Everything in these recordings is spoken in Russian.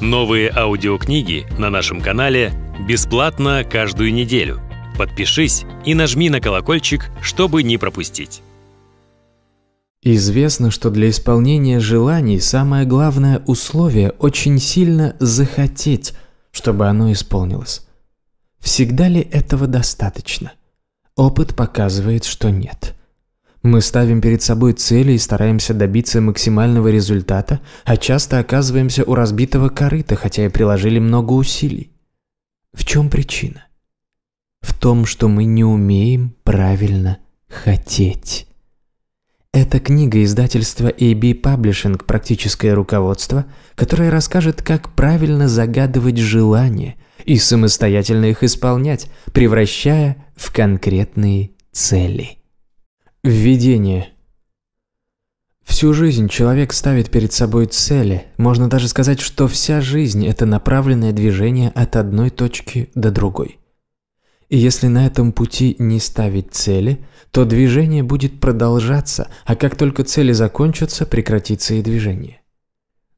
Новые аудиокниги на нашем канале бесплатно каждую неделю. Подпишись и нажми на колокольчик, чтобы не пропустить. Известно, что для исполнения желаний самое главное условие очень сильно захотеть, чтобы оно исполнилось. Всегда ли этого достаточно? Опыт показывает, что нет. Мы ставим перед собой цели и стараемся добиться максимального результата, а часто оказываемся у разбитого корыта, хотя и приложили много усилий. В чем причина? В том, что мы не умеем правильно хотеть. Это книга издательства AB Publishing «Практическое руководство», которая расскажет, как правильно загадывать желания и самостоятельно их исполнять, превращая в конкретные цели. Введение. Всю жизнь человек ставит перед собой цели. Можно даже сказать, что вся жизнь – это направленное движение от одной точки до другой. И если на этом пути не ставить цели, то движение будет продолжаться, а как только цели закончатся, прекратится и движение.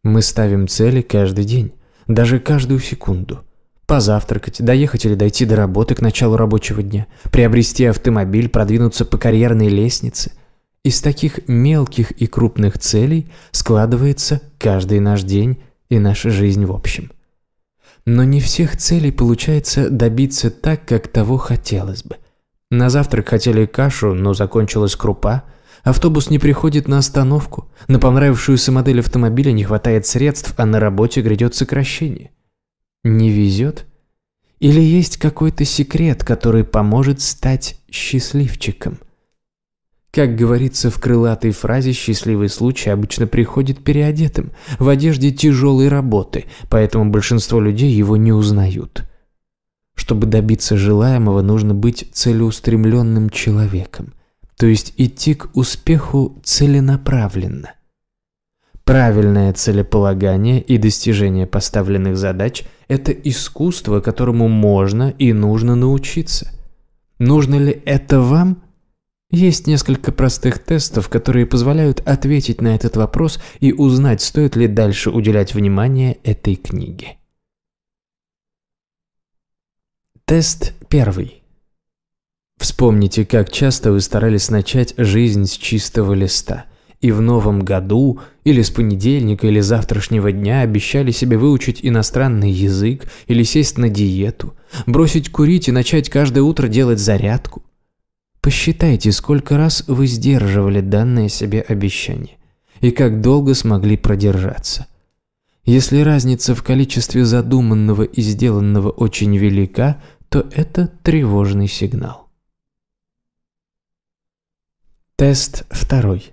Мы ставим цели каждый день, даже каждую секунду – позавтракать, доехать или дойти до работы к началу рабочего дня, приобрести автомобиль, продвинуться по карьерной лестнице. Из таких мелких и крупных целей складывается каждый наш день и наша жизнь в общем. Но не всех целей получается добиться так, как того хотелось бы. На завтрак хотели кашу, но закончилась крупа. Автобус не приходит на остановку. На понравившуюся модель автомобиля не хватает средств, а на работе грядет сокращение – не везет? Или есть какой-то секрет, который поможет стать счастливчиком? Как говорится в крылатой фразе, счастливый случай обычно приходит переодетым, в одежде тяжелой работы, поэтому большинство людей его не узнают. Чтобы добиться желаемого, нужно быть целеустремленным человеком, то есть идти к успеху целенаправленно. Правильное целеполагание и достижение поставленных задач – это искусство, которому можно и нужно научиться. Нужно ли это вам? Есть несколько простых тестов, которые позволяют ответить на этот вопрос и узнать, стоит ли дальше уделять внимание этой книге. Тест первый. Вспомните, как часто вы старались начать жизнь с чистого листа – и в новом году, или с понедельника, или завтрашнего дня обещали себе выучить иностранный язык, или сесть на диету, бросить курить и начать каждое утро делать зарядку. Посчитайте, сколько раз вы сдерживали данное себе обещание, и как долго смогли продержаться. Если разница в количестве задуманного и сделанного очень велика, то это тревожный сигнал. Тест второй.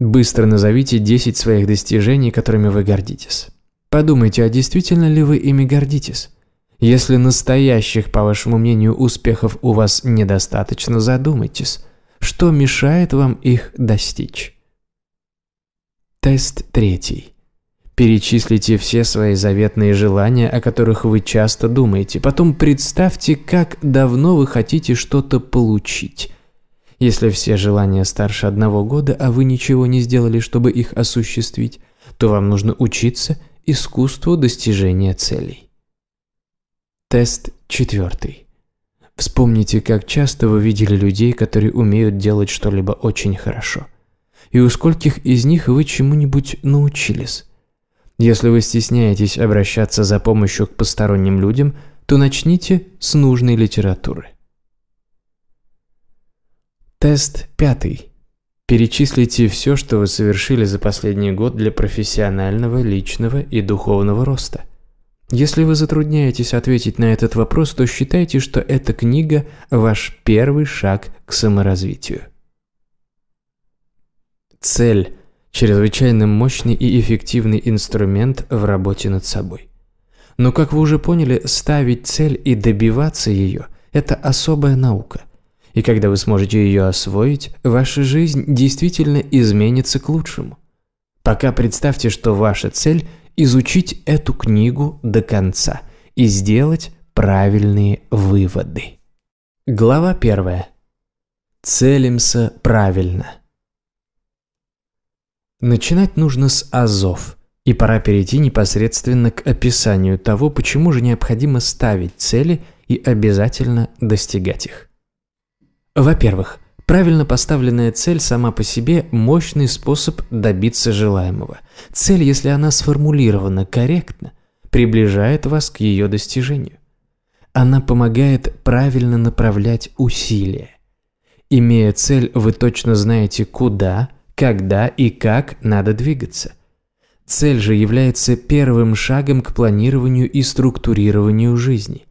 Быстро назовите 10 своих достижений, которыми вы гордитесь. Подумайте, а действительно ли вы ими гордитесь? Если настоящих, по вашему мнению, успехов у вас недостаточно, задумайтесь, что мешает вам их достичь. Тест третий. Перечислите все свои заветные желания, о которых вы часто думаете. Потом представьте, как давно вы хотите что-то получить. Если все желания старше одного года, а вы ничего не сделали, чтобы их осуществить, то вам нужно учиться искусству достижения целей. Тест четвертый. Вспомните, как часто вы видели людей, которые умеют делать что-либо очень хорошо. И у скольких из них вы чему-нибудь научились. Если вы стесняетесь обращаться за помощью к посторонним людям, то начните с нужной литературы. Тест пятый. Перечислите все, что вы совершили за последний год для профессионального, личного и духовного роста. Если вы затрудняетесь ответить на этот вопрос, то считайте, что эта книга – ваш первый шаг к саморазвитию. Цель – чрезвычайно мощный и эффективный инструмент в работе над собой. Но, как вы уже поняли, ставить цель и добиваться ее – это особая наука. И когда вы сможете ее освоить, ваша жизнь действительно изменится к лучшему. Пока представьте, что ваша цель – изучить эту книгу до конца и сделать правильные выводы. Глава первая. Целимся правильно. Начинать нужно с азов, и пора перейти непосредственно к описанию того, почему же необходимо ставить цели и обязательно достигать их. Во-первых, правильно поставленная цель сама по себе – мощный способ добиться желаемого. Цель, если она сформулирована корректно, приближает вас к ее достижению. Она помогает правильно направлять усилия. Имея цель, вы точно знаете, куда, когда и как надо двигаться. Цель же является первым шагом к планированию и структурированию жизни.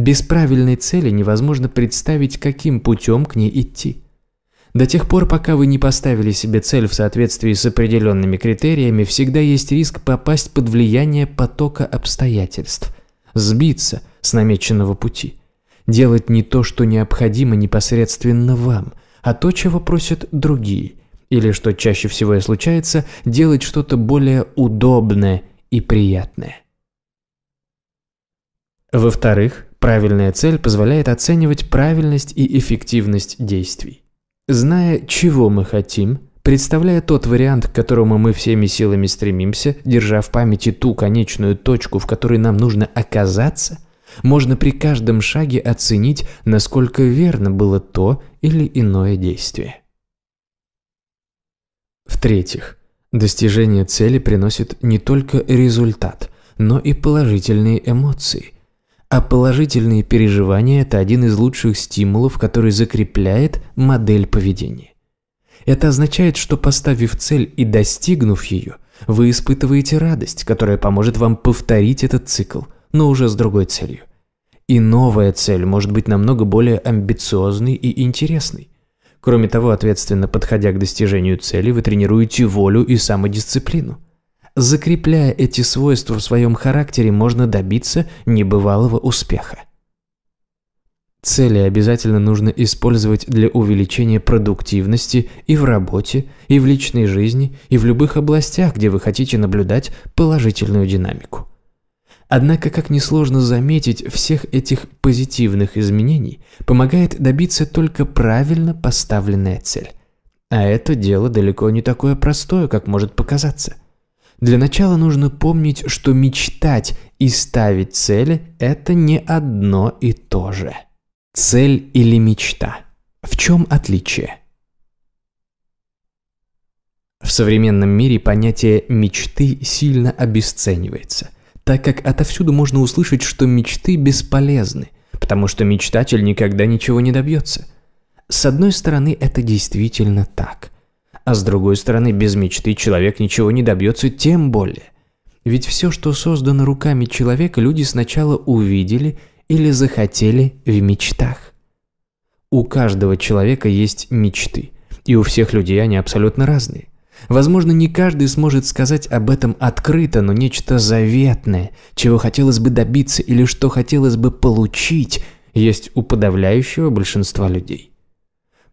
Без правильной цели невозможно представить, каким путем к ней идти. До тех пор, пока вы не поставили себе цель в соответствии с определенными критериями, всегда есть риск попасть под влияние потока обстоятельств, сбиться с намеченного пути, делать не то, что необходимо непосредственно вам, а то, чего просят другие, или, что чаще всего и случается, делать что-то более удобное и приятное. Во-вторых, Правильная цель позволяет оценивать правильность и эффективность действий. Зная, чего мы хотим, представляя тот вариант, к которому мы всеми силами стремимся, держа в памяти ту конечную точку, в которой нам нужно оказаться, можно при каждом шаге оценить, насколько верно было то или иное действие. В-третьих, достижение цели приносит не только результат, но и положительные эмоции – а положительные переживания – это один из лучших стимулов, который закрепляет модель поведения. Это означает, что поставив цель и достигнув ее, вы испытываете радость, которая поможет вам повторить этот цикл, но уже с другой целью. И новая цель может быть намного более амбициозной и интересной. Кроме того, ответственно подходя к достижению цели, вы тренируете волю и самодисциплину – Закрепляя эти свойства в своем характере, можно добиться небывалого успеха. Цели обязательно нужно использовать для увеличения продуктивности и в работе, и в личной жизни, и в любых областях, где вы хотите наблюдать положительную динамику. Однако, как несложно заметить, всех этих позитивных изменений помогает добиться только правильно поставленная цель. А это дело далеко не такое простое, как может показаться – для начала нужно помнить, что мечтать и ставить цели – это не одно и то же. Цель или мечта? В чем отличие? В современном мире понятие «мечты» сильно обесценивается, так как отовсюду можно услышать, что мечты бесполезны, потому что мечтатель никогда ничего не добьется. С одной стороны, это действительно так – а с другой стороны, без мечты человек ничего не добьется, тем более. Ведь все, что создано руками человека, люди сначала увидели или захотели в мечтах. У каждого человека есть мечты, и у всех людей они абсолютно разные. Возможно, не каждый сможет сказать об этом открыто, но нечто заветное, чего хотелось бы добиться или что хотелось бы получить, есть у подавляющего большинства людей.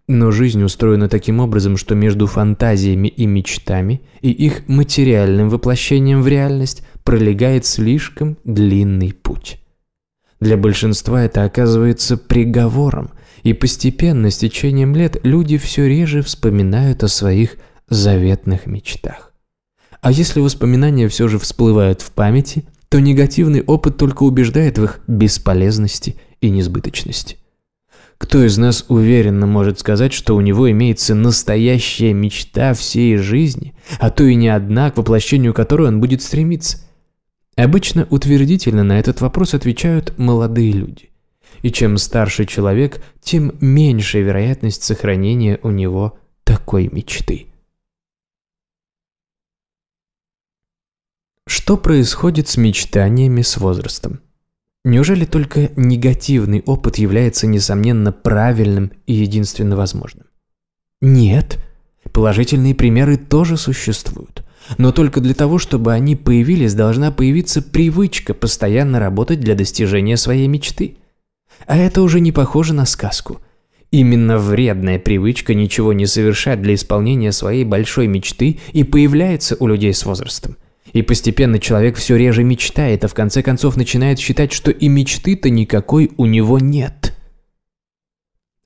Но жизнь устроена таким образом, что между фантазиями и мечтами и их материальным воплощением в реальность пролегает слишком длинный путь. Для большинства это оказывается приговором, и постепенно, с течением лет, люди все реже вспоминают о своих заветных мечтах. А если воспоминания все же всплывают в памяти, то негативный опыт только убеждает в их бесполезности и несбыточности. Кто из нас уверенно может сказать, что у него имеется настоящая мечта всей жизни, а то и не одна, к воплощению которой он будет стремиться? Обычно утвердительно на этот вопрос отвечают молодые люди. И чем старше человек, тем меньше вероятность сохранения у него такой мечты. Что происходит с мечтаниями с возрастом? Неужели только негативный опыт является, несомненно, правильным и единственно возможным? Нет, положительные примеры тоже существуют. Но только для того, чтобы они появились, должна появиться привычка постоянно работать для достижения своей мечты. А это уже не похоже на сказку. Именно вредная привычка ничего не совершать для исполнения своей большой мечты и появляется у людей с возрастом. И постепенно человек все реже мечтает, а в конце концов начинает считать, что и мечты-то никакой у него нет.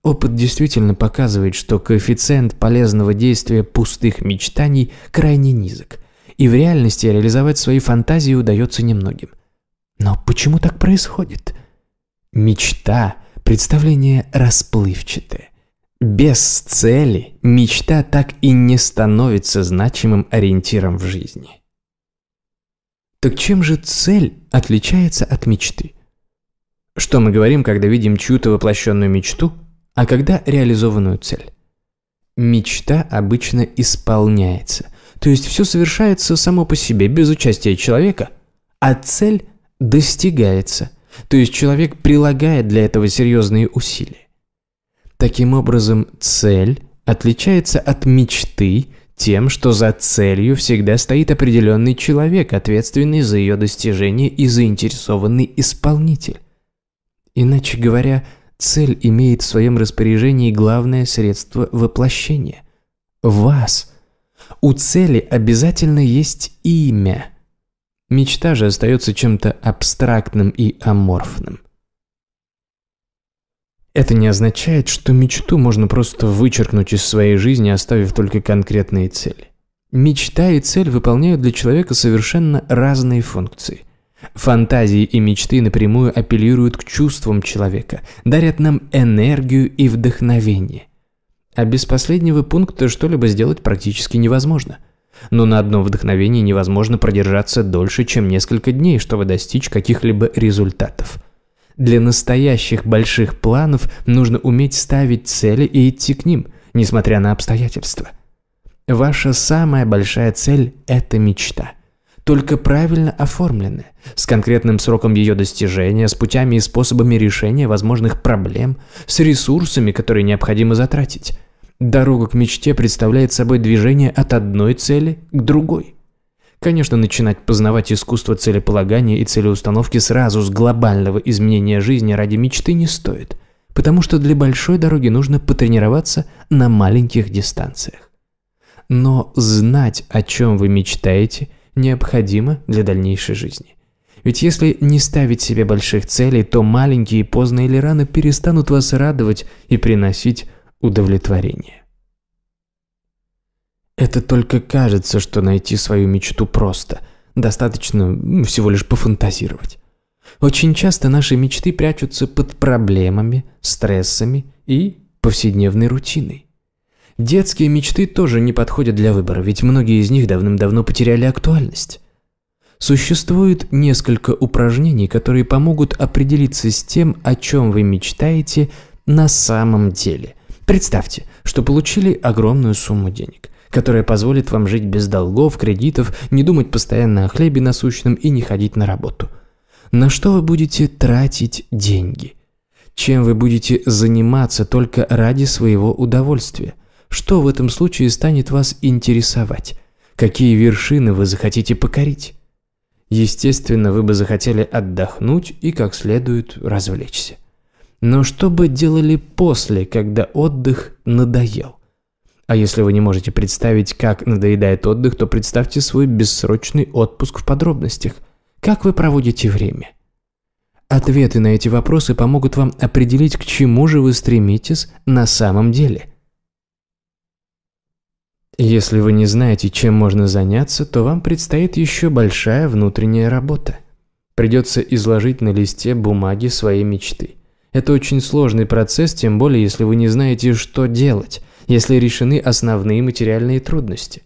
Опыт действительно показывает, что коэффициент полезного действия пустых мечтаний крайне низок, и в реальности реализовать свои фантазии удается немногим. Но почему так происходит? Мечта – представление расплывчатое. Без цели мечта так и не становится значимым ориентиром в жизни. Так чем же цель отличается от мечты? Что мы говорим, когда видим чью-то воплощенную мечту, а когда реализованную цель? Мечта обычно исполняется, то есть все совершается само по себе, без участия человека, а цель достигается, то есть человек прилагает для этого серьезные усилия. Таким образом, цель отличается от мечты тем, что за целью всегда стоит определенный человек, ответственный за ее достижение и заинтересованный исполнитель. Иначе говоря, цель имеет в своем распоряжении главное средство воплощения – вас. У цели обязательно есть имя. Мечта же остается чем-то абстрактным и аморфным – это не означает, что мечту можно просто вычеркнуть из своей жизни, оставив только конкретные цели. Мечта и цель выполняют для человека совершенно разные функции. Фантазии и мечты напрямую апеллируют к чувствам человека, дарят нам энергию и вдохновение. А без последнего пункта что-либо сделать практически невозможно. Но на одном вдохновении невозможно продержаться дольше, чем несколько дней, чтобы достичь каких-либо результатов – для настоящих больших планов нужно уметь ставить цели и идти к ним, несмотря на обстоятельства. Ваша самая большая цель – это мечта. Только правильно оформленная, с конкретным сроком ее достижения, с путями и способами решения возможных проблем, с ресурсами, которые необходимо затратить. Дорога к мечте представляет собой движение от одной цели к другой – Конечно, начинать познавать искусство целеполагания и целеустановки сразу с глобального изменения жизни ради мечты не стоит, потому что для большой дороги нужно потренироваться на маленьких дистанциях. Но знать, о чем вы мечтаете, необходимо для дальнейшей жизни. Ведь если не ставить себе больших целей, то маленькие поздно или рано перестанут вас радовать и приносить удовлетворение. Это только кажется, что найти свою мечту просто. Достаточно всего лишь пофантазировать. Очень часто наши мечты прячутся под проблемами, стрессами и повседневной рутиной. Детские мечты тоже не подходят для выбора, ведь многие из них давным-давно потеряли актуальность. Существует несколько упражнений, которые помогут определиться с тем, о чем вы мечтаете на самом деле. Представьте, что получили огромную сумму денег – которая позволит вам жить без долгов, кредитов, не думать постоянно о хлебе насущном и не ходить на работу. На что вы будете тратить деньги? Чем вы будете заниматься только ради своего удовольствия? Что в этом случае станет вас интересовать? Какие вершины вы захотите покорить? Естественно, вы бы захотели отдохнуть и как следует развлечься. Но что бы делали после, когда отдых надоел? А если вы не можете представить, как надоедает отдых, то представьте свой бессрочный отпуск в подробностях. Как вы проводите время? Ответы на эти вопросы помогут вам определить, к чему же вы стремитесь на самом деле. Если вы не знаете, чем можно заняться, то вам предстоит еще большая внутренняя работа. Придется изложить на листе бумаги свои мечты. Это очень сложный процесс, тем более, если вы не знаете, что делать, если решены основные материальные трудности.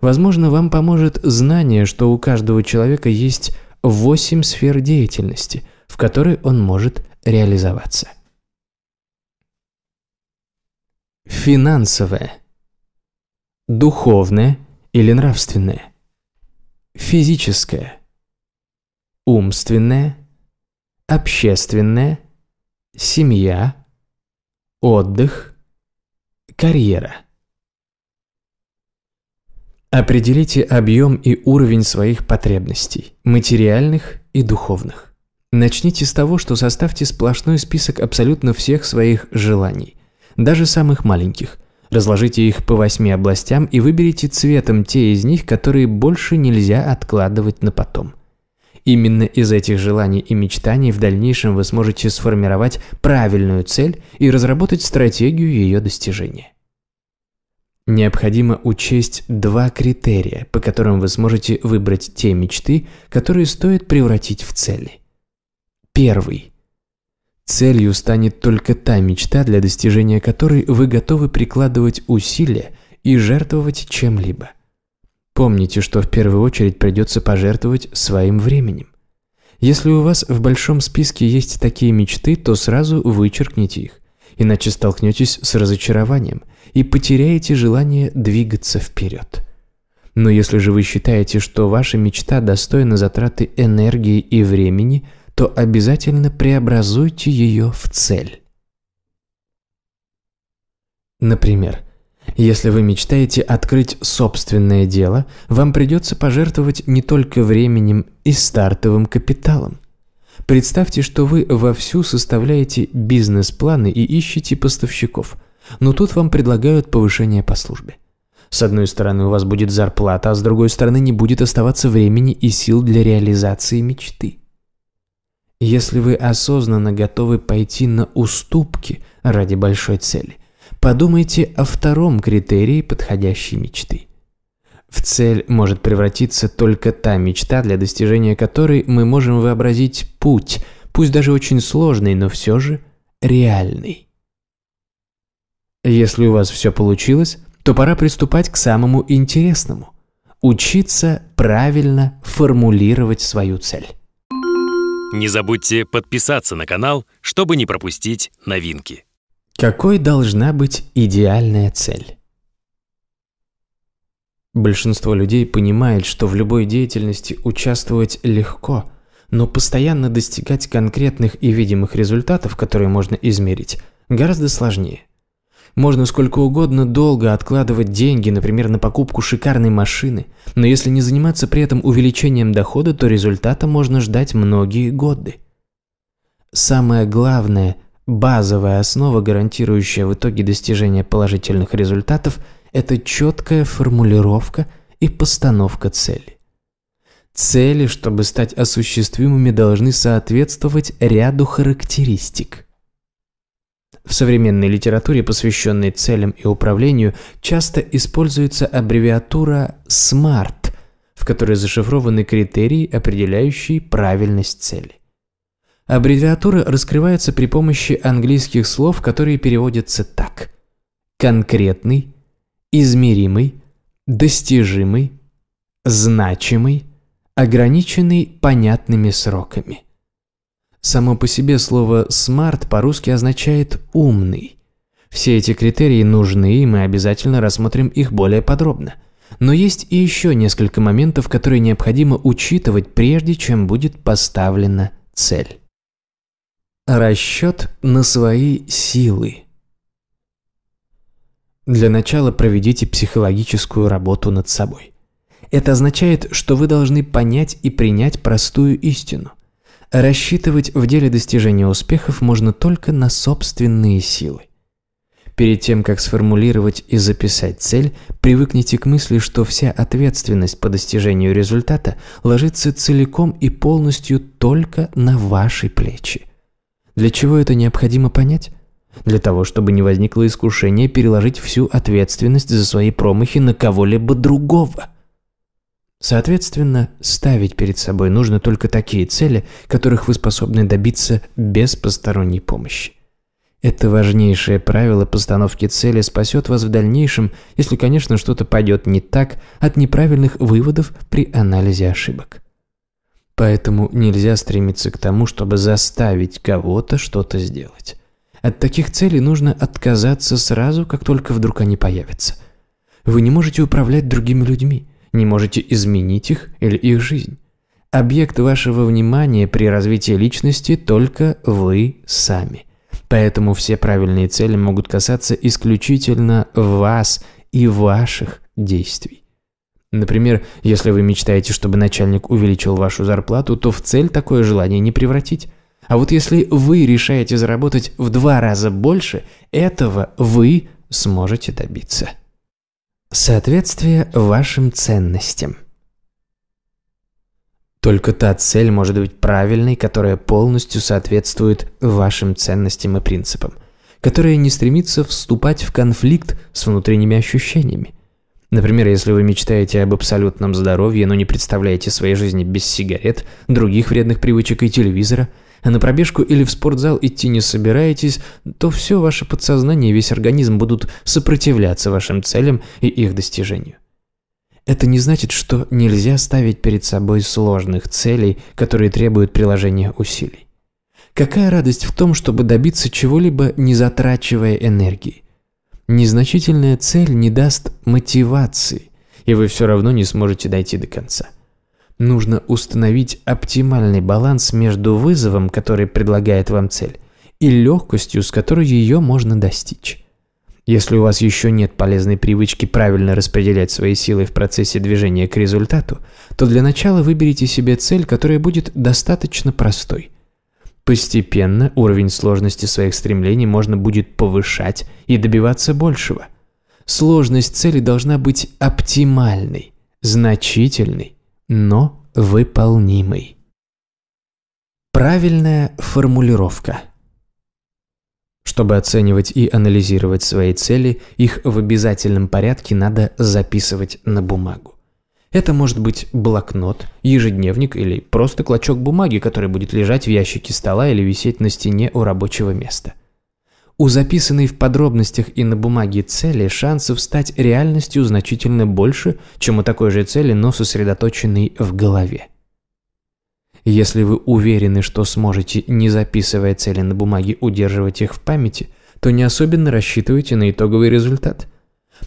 Возможно, вам поможет знание, что у каждого человека есть восемь сфер деятельности, в которые он может реализоваться. Финансовое. Духовное или нравственное. Физическое. Умственное. Общественное семья, отдых, карьера. Определите объем и уровень своих потребностей, материальных и духовных. Начните с того, что составьте сплошной список абсолютно всех своих желаний, даже самых маленьких. Разложите их по восьми областям и выберите цветом те из них, которые больше нельзя откладывать на потом – Именно из этих желаний и мечтаний в дальнейшем вы сможете сформировать правильную цель и разработать стратегию ее достижения. Необходимо учесть два критерия, по которым вы сможете выбрать те мечты, которые стоит превратить в цели. Первый. Целью станет только та мечта, для достижения которой вы готовы прикладывать усилия и жертвовать чем-либо – Помните, что в первую очередь придется пожертвовать своим временем. Если у вас в большом списке есть такие мечты, то сразу вычеркните их, иначе столкнетесь с разочарованием и потеряете желание двигаться вперед. Но если же вы считаете, что ваша мечта достойна затраты энергии и времени, то обязательно преобразуйте ее в цель. Например, если вы мечтаете открыть собственное дело, вам придется пожертвовать не только временем и стартовым капиталом. Представьте, что вы вовсю составляете бизнес-планы и ищете поставщиков, но тут вам предлагают повышение по службе. С одной стороны у вас будет зарплата, а с другой стороны не будет оставаться времени и сил для реализации мечты. Если вы осознанно готовы пойти на уступки ради большой цели, Подумайте о втором критерии подходящей мечты. В цель может превратиться только та мечта, для достижения которой мы можем вообразить путь, пусть даже очень сложный, но все же реальный. Если у вас все получилось, то пора приступать к самому интересному – учиться правильно формулировать свою цель. Не забудьте подписаться на канал, чтобы не пропустить новинки. Какой должна быть идеальная цель? Большинство людей понимает, что в любой деятельности участвовать легко, но постоянно достигать конкретных и видимых результатов, которые можно измерить, гораздо сложнее. Можно сколько угодно долго откладывать деньги, например, на покупку шикарной машины, но если не заниматься при этом увеличением дохода, то результата можно ждать многие годы. Самое главное – Базовая основа, гарантирующая в итоге достижение положительных результатов, это четкая формулировка и постановка цели. Цели, чтобы стать осуществимыми, должны соответствовать ряду характеристик. В современной литературе, посвященной целям и управлению, часто используется аббревиатура SMART, в которой зашифрованы критерии, определяющие правильность цели. Аббревиатура раскрываются при помощи английских слов, которые переводятся так. Конкретный, измеримый, достижимый, значимый, ограниченный понятными сроками. Само по себе слово smart по по-русски означает «умный». Все эти критерии нужны, и мы обязательно рассмотрим их более подробно. Но есть и еще несколько моментов, которые необходимо учитывать, прежде чем будет поставлена цель. Расчет на свои силы. Для начала проведите психологическую работу над собой. Это означает, что вы должны понять и принять простую истину. Рассчитывать в деле достижения успехов можно только на собственные силы. Перед тем, как сформулировать и записать цель, привыкните к мысли, что вся ответственность по достижению результата ложится целиком и полностью только на ваши плечи. Для чего это необходимо понять? Для того, чтобы не возникло искушения переложить всю ответственность за свои промахи на кого-либо другого. Соответственно, ставить перед собой нужно только такие цели, которых вы способны добиться без посторонней помощи. Это важнейшее правило постановки цели спасет вас в дальнейшем, если, конечно, что-то пойдет не так от неправильных выводов при анализе ошибок. Поэтому нельзя стремиться к тому, чтобы заставить кого-то что-то сделать. От таких целей нужно отказаться сразу, как только вдруг они появятся. Вы не можете управлять другими людьми, не можете изменить их или их жизнь. Объект вашего внимания при развитии личности только вы сами. Поэтому все правильные цели могут касаться исключительно вас и ваших действий. Например, если вы мечтаете, чтобы начальник увеличил вашу зарплату, то в цель такое желание не превратить. А вот если вы решаете заработать в два раза больше, этого вы сможете добиться. Соответствие вашим ценностям. Только та цель может быть правильной, которая полностью соответствует вашим ценностям и принципам, которая не стремится вступать в конфликт с внутренними ощущениями – Например, если вы мечтаете об абсолютном здоровье, но не представляете своей жизни без сигарет, других вредных привычек и телевизора, а на пробежку или в спортзал идти не собираетесь, то все ваше подсознание и весь организм будут сопротивляться вашим целям и их достижению. Это не значит, что нельзя ставить перед собой сложных целей, которые требуют приложения усилий. Какая радость в том, чтобы добиться чего-либо, не затрачивая энергии? Незначительная цель не даст мотивации, и вы все равно не сможете дойти до конца. Нужно установить оптимальный баланс между вызовом, который предлагает вам цель, и легкостью, с которой ее можно достичь. Если у вас еще нет полезной привычки правильно распределять свои силы в процессе движения к результату, то для начала выберите себе цель, которая будет достаточно простой. Постепенно уровень сложности своих стремлений можно будет повышать и добиваться большего. Сложность цели должна быть оптимальной, значительной, но выполнимой. Правильная формулировка. Чтобы оценивать и анализировать свои цели, их в обязательном порядке надо записывать на бумагу. Это может быть блокнот, ежедневник или просто клочок бумаги, который будет лежать в ящике стола или висеть на стене у рабочего места. У записанной в подробностях и на бумаге цели шансов стать реальностью значительно больше, чем у такой же цели, но сосредоточенной в голове. Если вы уверены, что сможете, не записывая цели на бумаге, удерживать их в памяти, то не особенно рассчитывайте на итоговый результат –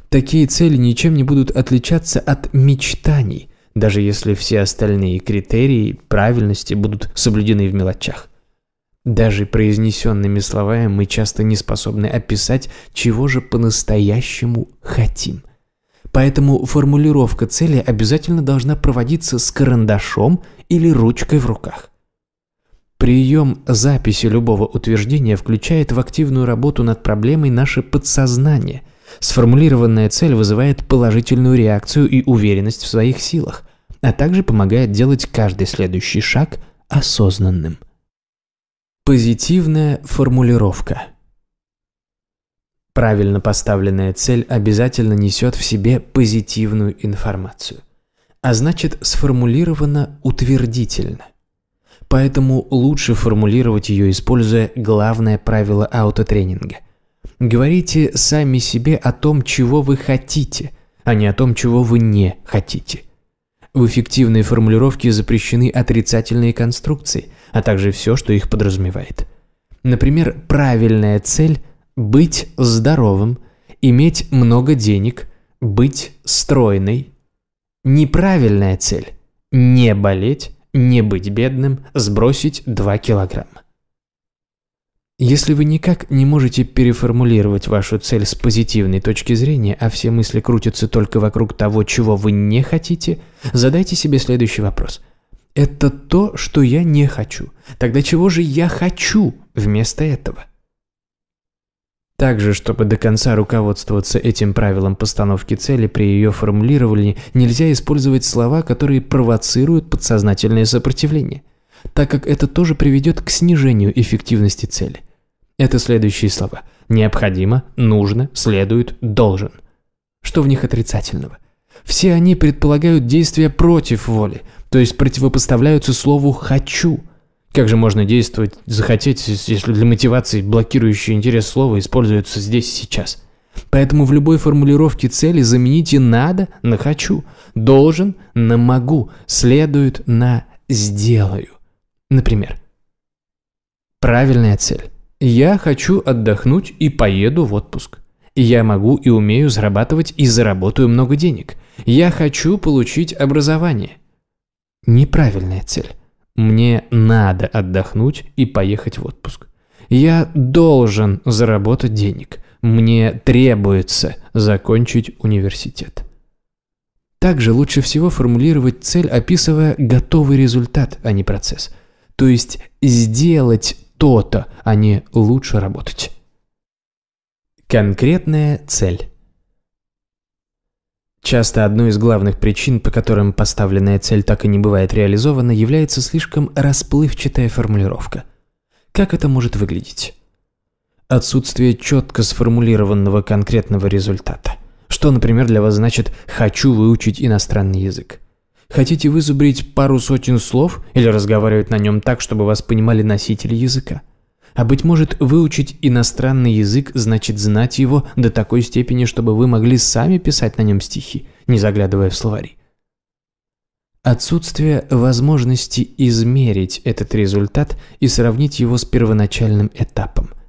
Такие цели ничем не будут отличаться от мечтаний, даже если все остальные критерии правильности будут соблюдены в мелочах. Даже произнесенными словами мы часто не способны описать, чего же по-настоящему хотим. Поэтому формулировка цели обязательно должна проводиться с карандашом или ручкой в руках. Прием записи любого утверждения включает в активную работу над проблемой наше подсознание – Сформулированная цель вызывает положительную реакцию и уверенность в своих силах, а также помогает делать каждый следующий шаг осознанным. Позитивная формулировка Правильно поставленная цель обязательно несет в себе позитивную информацию, а значит сформулирована утвердительно. Поэтому лучше формулировать ее, используя главное правило аутотренинга Говорите сами себе о том, чего вы хотите, а не о том, чего вы не хотите. В эффективной формулировке запрещены отрицательные конструкции, а также все, что их подразумевает. Например, правильная цель – быть здоровым, иметь много денег, быть стройной. Неправильная цель – не болеть, не быть бедным, сбросить 2 килограмма. Если вы никак не можете переформулировать вашу цель с позитивной точки зрения, а все мысли крутятся только вокруг того, чего вы не хотите, задайте себе следующий вопрос. Это то, что я не хочу. Тогда чего же я хочу вместо этого? Также, чтобы до конца руководствоваться этим правилом постановки цели при ее формулировании, нельзя использовать слова, которые провоцируют подсознательное сопротивление – так как это тоже приведет к снижению эффективности цели. Это следующие слова. Необходимо, нужно, следует, должен. Что в них отрицательного? Все они предполагают действия против воли, то есть противопоставляются слову «хочу». Как же можно действовать, захотеть, если для мотивации блокирующий интерес слова используется здесь и сейчас? Поэтому в любой формулировке цели замените «надо» на «хочу», «должен» на «могу», «следует» на «сделаю». Например, правильная цель. Я хочу отдохнуть и поеду в отпуск. Я могу и умею зарабатывать и заработаю много денег. Я хочу получить образование. Неправильная цель. Мне надо отдохнуть и поехать в отпуск. Я должен заработать денег. Мне требуется закончить университет. Также лучше всего формулировать цель, описывая готовый результат, а не процесс – то есть сделать то-то, а не лучше работать. Конкретная цель. Часто одной из главных причин, по которым поставленная цель так и не бывает реализована, является слишком расплывчатая формулировка. Как это может выглядеть? Отсутствие четко сформулированного конкретного результата. Что, например, для вас значит «хочу выучить иностранный язык». Хотите вызубрить пару сотен слов или разговаривать на нем так, чтобы вас понимали носители языка? А быть может, выучить иностранный язык значит знать его до такой степени, чтобы вы могли сами писать на нем стихи, не заглядывая в словари. Отсутствие возможности измерить этот результат и сравнить его с первоначальным этапом –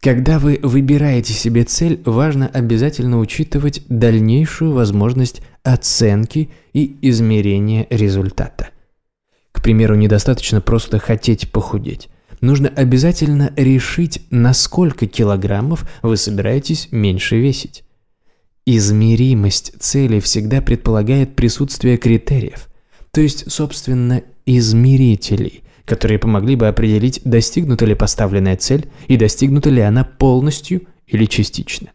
когда вы выбираете себе цель, важно обязательно учитывать дальнейшую возможность оценки и измерения результата. К примеру, недостаточно просто хотеть похудеть. Нужно обязательно решить, на сколько килограммов вы собираетесь меньше весить. Измеримость цели всегда предполагает присутствие критериев, то есть, собственно, измерителей, которые помогли бы определить, достигнута ли поставленная цель и достигнута ли она полностью или частично.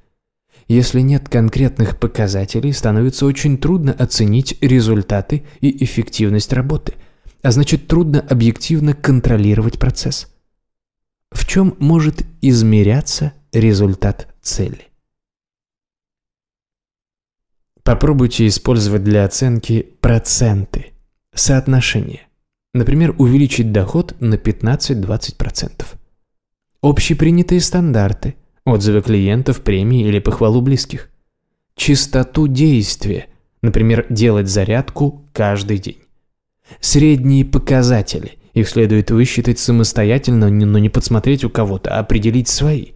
Если нет конкретных показателей, становится очень трудно оценить результаты и эффективность работы, а значит трудно объективно контролировать процесс. В чем может измеряться результат цели? Попробуйте использовать для оценки проценты, соотношения. Например, увеличить доход на 15-20%. Общепринятые стандарты, отзывы клиентов, премии или похвалу близких. частоту действия, например, делать зарядку каждый день. Средние показатели, их следует высчитать самостоятельно, но не подсмотреть у кого-то, а определить свои –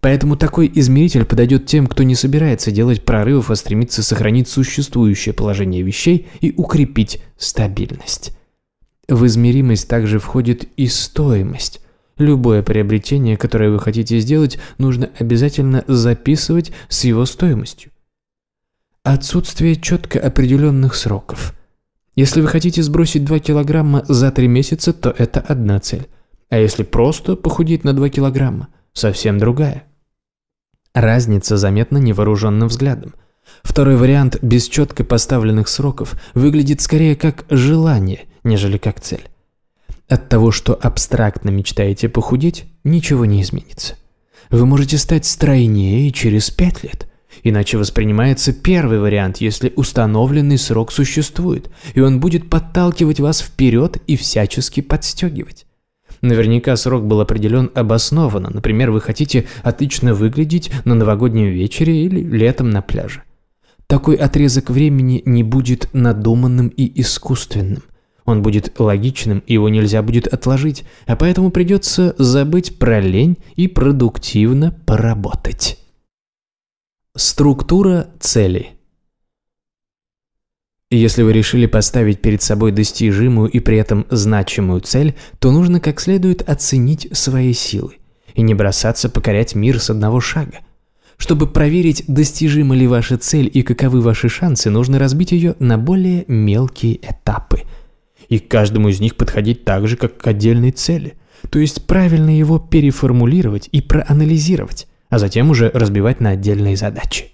Поэтому такой измеритель подойдет тем, кто не собирается делать прорывов, а стремится сохранить существующее положение вещей и укрепить стабильность. В измеримость также входит и стоимость. Любое приобретение, которое вы хотите сделать, нужно обязательно записывать с его стоимостью. Отсутствие четко определенных сроков. Если вы хотите сбросить 2 килограмма за 3 месяца, то это одна цель. А если просто похудеть на 2 килограмма, совсем другая. Разница заметна невооруженным взглядом. Второй вариант без четко поставленных сроков выглядит скорее как желание – нежели как цель. От того, что абстрактно мечтаете похудеть, ничего не изменится. Вы можете стать стройнее через пять лет. Иначе воспринимается первый вариант, если установленный срок существует, и он будет подталкивать вас вперед и всячески подстегивать. Наверняка срок был определен обоснованно. Например, вы хотите отлично выглядеть на новогоднем вечере или летом на пляже. Такой отрезок времени не будет надуманным и искусственным. Он будет логичным, его нельзя будет отложить, а поэтому придется забыть про лень и продуктивно поработать. Структура целей. Если вы решили поставить перед собой достижимую и при этом значимую цель, то нужно как следует оценить свои силы и не бросаться покорять мир с одного шага. Чтобы проверить, достижима ли ваша цель и каковы ваши шансы, нужно разбить ее на более мелкие этапы – и к каждому из них подходить так же, как к отдельной цели. То есть правильно его переформулировать и проанализировать, а затем уже разбивать на отдельные задачи.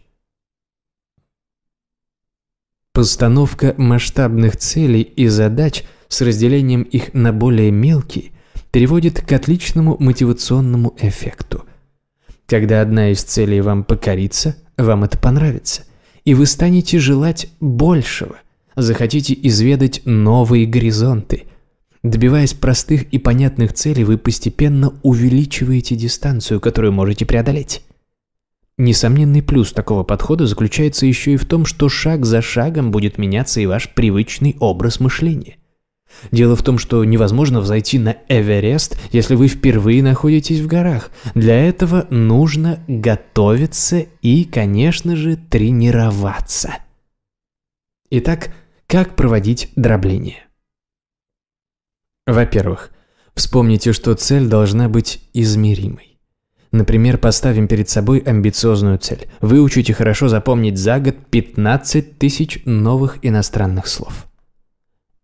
Постановка масштабных целей и задач с разделением их на более мелкие переводит к отличному мотивационному эффекту. Когда одна из целей вам покорится, вам это понравится, и вы станете желать большего захотите изведать новые горизонты. Добиваясь простых и понятных целей, вы постепенно увеличиваете дистанцию, которую можете преодолеть. Несомненный плюс такого подхода заключается еще и в том, что шаг за шагом будет меняться и ваш привычный образ мышления. Дело в том, что невозможно взойти на Эверест, если вы впервые находитесь в горах. Для этого нужно готовиться и, конечно же, тренироваться. Итак, как проводить дробление? Во-первых, вспомните, что цель должна быть измеримой. Например, поставим перед собой амбициозную цель – выучить и хорошо запомнить за год 15 тысяч новых иностранных слов.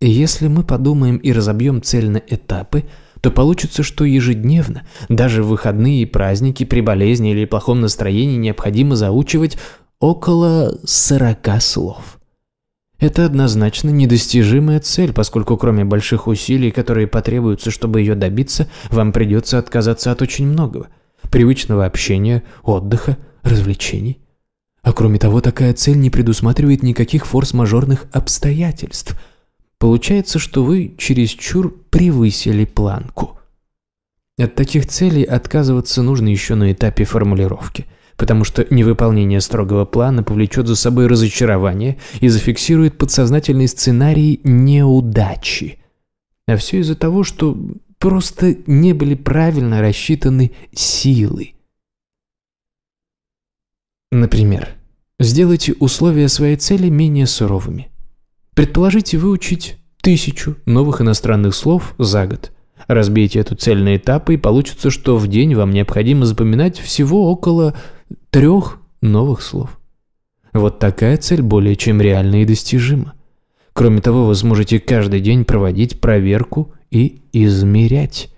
И если мы подумаем и разобьем цель на этапы, то получится, что ежедневно, даже в выходные и праздники, при болезни или плохом настроении необходимо заучивать около 40 слов. Это однозначно недостижимая цель, поскольку кроме больших усилий, которые потребуются, чтобы ее добиться, вам придется отказаться от очень многого. Привычного общения, отдыха, развлечений. А кроме того, такая цель не предусматривает никаких форс-мажорных обстоятельств. Получается, что вы чересчур превысили планку. От таких целей отказываться нужно еще на этапе формулировки – потому что невыполнение строгого плана повлечет за собой разочарование и зафиксирует подсознательный сценарий неудачи. А все из-за того, что просто не были правильно рассчитаны силы. Например, сделайте условия своей цели менее суровыми. Предположите выучить тысячу новых иностранных слов за год – Разбейте эту цель на этапы, и получится, что в день вам необходимо запоминать всего около трех новых слов. Вот такая цель более чем реальна и достижима. Кроме того, вы сможете каждый день проводить проверку и измерять,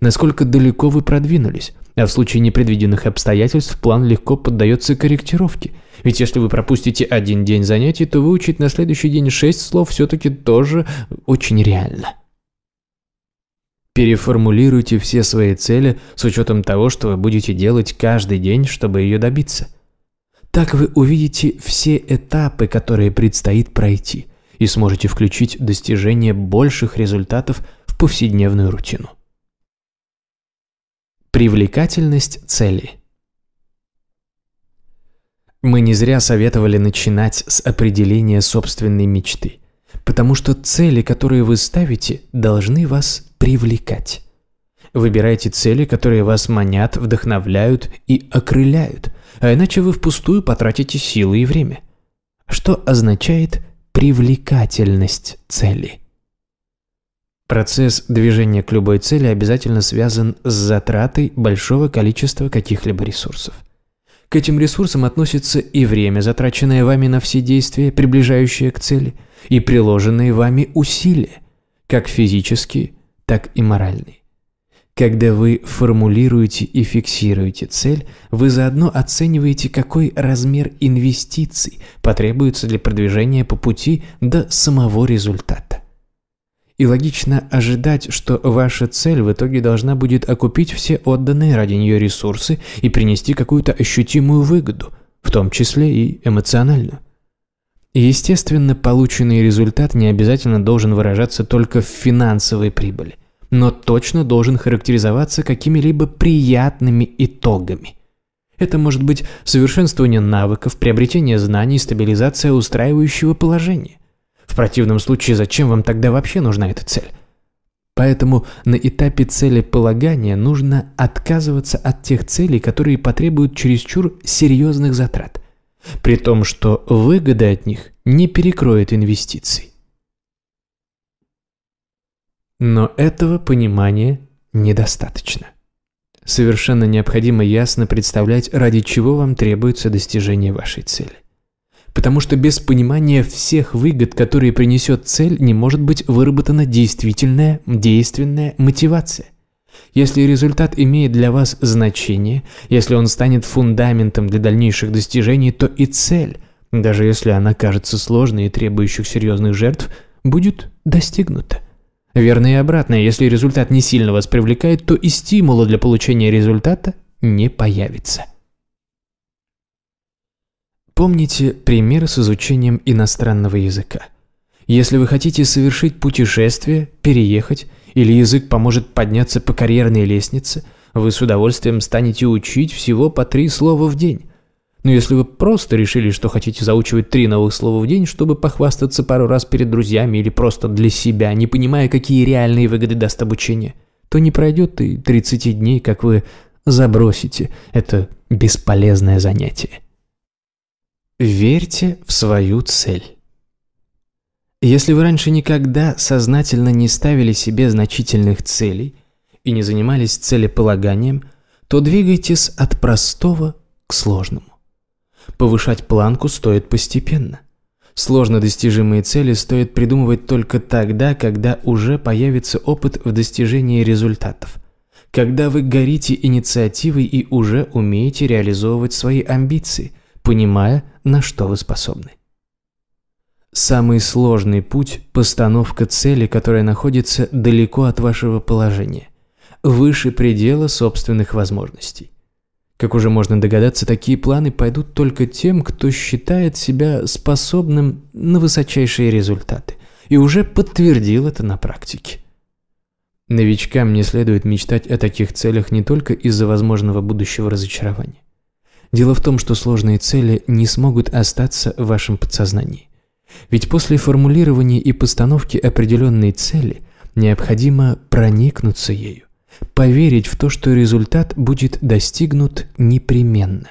насколько далеко вы продвинулись. А в случае непредвиденных обстоятельств план легко поддается корректировке. Ведь если вы пропустите один день занятий, то выучить на следующий день шесть слов все-таки тоже очень реально. Переформулируйте все свои цели с учетом того, что вы будете делать каждый день, чтобы ее добиться. Так вы увидите все этапы, которые предстоит пройти, и сможете включить достижение больших результатов в повседневную рутину. Привлекательность цели Мы не зря советовали начинать с определения собственной мечты – потому что цели, которые вы ставите, должны вас привлекать. Выбирайте цели, которые вас манят, вдохновляют и окрыляют, а иначе вы впустую потратите силы и время. Что означает привлекательность цели? Процесс движения к любой цели обязательно связан с затратой большого количества каких-либо ресурсов. К этим ресурсам относится и время, затраченное вами на все действия, приближающие к цели – и приложенные вами усилия, как физические, так и моральные. Когда вы формулируете и фиксируете цель, вы заодно оцениваете, какой размер инвестиций потребуется для продвижения по пути до самого результата. И логично ожидать, что ваша цель в итоге должна будет окупить все отданные ради нее ресурсы и принести какую-то ощутимую выгоду, в том числе и эмоциональную. Естественно, полученный результат не обязательно должен выражаться только в финансовой прибыли, но точно должен характеризоваться какими-либо приятными итогами. Это может быть совершенствование навыков, приобретение знаний, стабилизация устраивающего положения. В противном случае, зачем вам тогда вообще нужна эта цель? Поэтому на этапе целеполагания нужно отказываться от тех целей, которые потребуют чересчур серьезных затрат – при том, что выгода от них не перекроет инвестиций. Но этого понимания недостаточно. Совершенно необходимо ясно представлять, ради чего вам требуется достижение вашей цели. Потому что без понимания всех выгод, которые принесет цель, не может быть выработана действительная, действенная мотивация. Если результат имеет для вас значение, если он станет фундаментом для дальнейших достижений, то и цель, даже если она кажется сложной и требующих серьезных жертв, будет достигнута. Верно и обратное, если результат не сильно вас привлекает, то и стимула для получения результата не появится. Помните пример с изучением иностранного языка. Если вы хотите совершить путешествие, переехать, или язык поможет подняться по карьерной лестнице, вы с удовольствием станете учить всего по три слова в день. Но если вы просто решили, что хотите заучивать три новых слова в день, чтобы похвастаться пару раз перед друзьями или просто для себя, не понимая, какие реальные выгоды даст обучение, то не пройдет и 30 дней, как вы забросите это бесполезное занятие. Верьте в свою цель. Если вы раньше никогда сознательно не ставили себе значительных целей и не занимались целеполаганием, то двигайтесь от простого к сложному. Повышать планку стоит постепенно. Сложно достижимые цели стоит придумывать только тогда, когда уже появится опыт в достижении результатов, когда вы горите инициативой и уже умеете реализовывать свои амбиции, понимая, на что вы способны. Самый сложный путь – постановка цели, которая находится далеко от вашего положения, выше предела собственных возможностей. Как уже можно догадаться, такие планы пойдут только тем, кто считает себя способным на высочайшие результаты и уже подтвердил это на практике. Новичкам не следует мечтать о таких целях не только из-за возможного будущего разочарования. Дело в том, что сложные цели не смогут остаться в вашем подсознании. Ведь после формулирования и постановки определенной цели необходимо проникнуться ею, поверить в то, что результат будет достигнут непременно.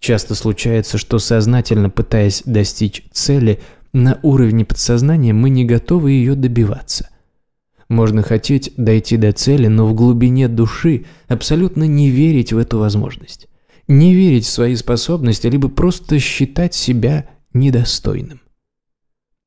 Часто случается, что сознательно пытаясь достичь цели, на уровне подсознания мы не готовы ее добиваться. Можно хотеть дойти до цели, но в глубине души абсолютно не верить в эту возможность. Не верить в свои способности, либо просто считать себя недостойным.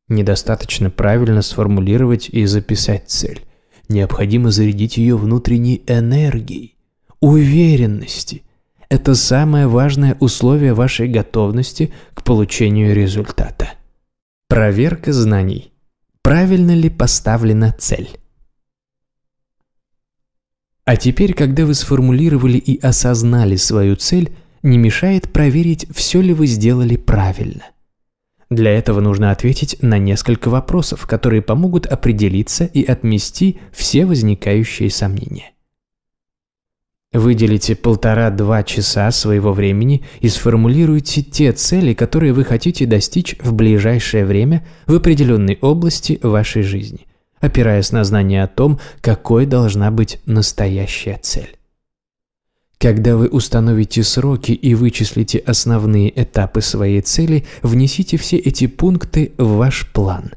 Недостаточно правильно сформулировать и записать цель. Необходимо зарядить ее внутренней энергией, уверенности. Это самое важное условие вашей готовности к получению результата. Проверка знаний. Правильно ли поставлена цель? А теперь, когда вы сформулировали и осознали свою цель, не мешает проверить, все ли вы сделали правильно. Для этого нужно ответить на несколько вопросов, которые помогут определиться и отмести все возникающие сомнения. Выделите полтора-два часа своего времени и сформулируйте те цели, которые вы хотите достичь в ближайшее время в определенной области вашей жизни, опираясь на знание о том, какой должна быть настоящая цель. Когда вы установите сроки и вычислите основные этапы своей цели, внесите все эти пункты в ваш план,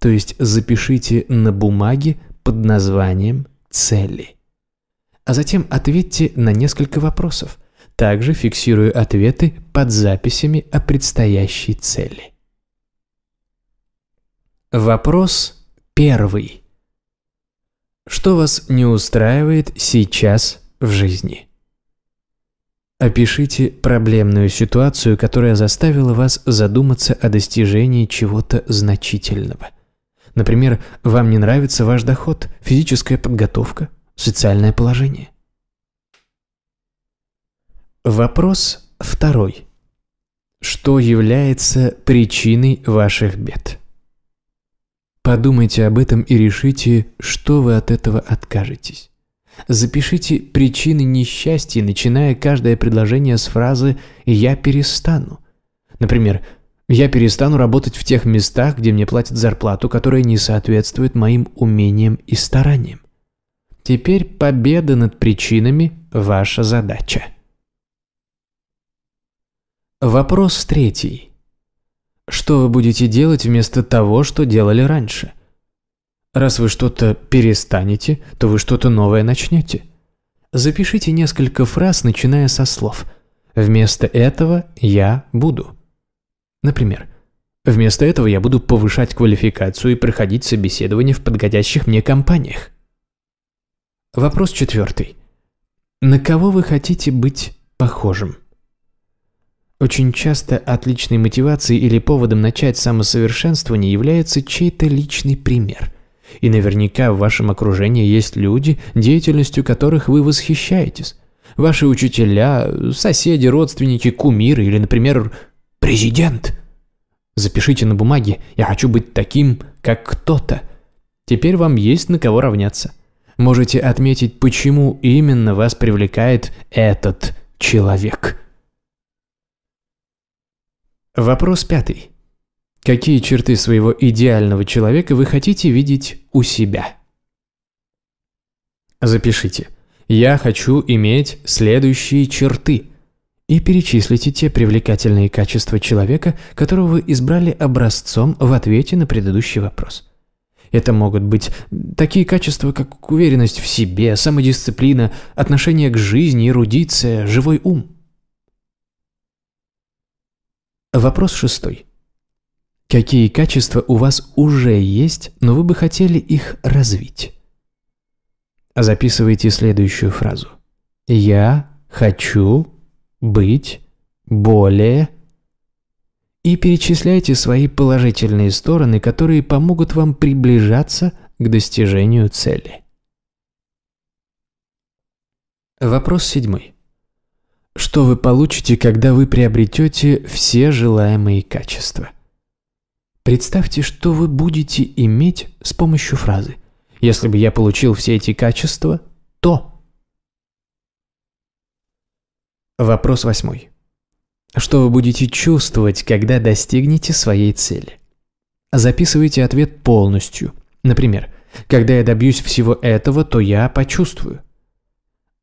то есть запишите на бумаге под названием «цели». А затем ответьте на несколько вопросов. Также фиксируя ответы под записями о предстоящей цели. Вопрос первый. Что вас не устраивает сейчас в жизни? Опишите проблемную ситуацию, которая заставила вас задуматься о достижении чего-то значительного. Например, вам не нравится ваш доход, физическая подготовка, социальное положение. Вопрос второй. Что является причиной ваших бед? Подумайте об этом и решите, что вы от этого откажетесь. Запишите причины несчастья, начиная каждое предложение с фразы «я перестану». Например, «я перестану работать в тех местах, где мне платят зарплату, которая не соответствует моим умениям и стараниям». Теперь победа над причинами – ваша задача. Вопрос третий. Что вы будете делать вместо того, что делали раньше – Раз вы что-то перестанете, то вы что-то новое начнете. Запишите несколько фраз, начиная со слов «Вместо этого я буду». Например, «Вместо этого я буду повышать квалификацию и проходить собеседование в подходящих мне компаниях». Вопрос четвертый. На кого вы хотите быть похожим? Очень часто отличной мотивацией или поводом начать самосовершенствование является чей-то личный пример. И наверняка в вашем окружении есть люди, деятельностью которых вы восхищаетесь. Ваши учителя, соседи, родственники, кумиры или, например, президент. Запишите на бумаге «Я хочу быть таким, как кто-то». Теперь вам есть на кого равняться. Можете отметить, почему именно вас привлекает этот человек. Вопрос пятый. Какие черты своего идеального человека вы хотите видеть у себя? Запишите. Я хочу иметь следующие черты. И перечислите те привлекательные качества человека, которого вы избрали образцом в ответе на предыдущий вопрос. Это могут быть такие качества, как уверенность в себе, самодисциплина, отношение к жизни, эрудиция, живой ум. Вопрос шестой. Какие качества у вас уже есть, но вы бы хотели их развить? Записывайте следующую фразу. «Я хочу быть более...» И перечисляйте свои положительные стороны, которые помогут вам приближаться к достижению цели. Вопрос седьмой. Что вы получите, когда вы приобретете все желаемые качества? Представьте, что вы будете иметь с помощью фразы. Если бы я получил все эти качества, то... Вопрос восьмой. Что вы будете чувствовать, когда достигнете своей цели? Записывайте ответ полностью. Например, когда я добьюсь всего этого, то я почувствую.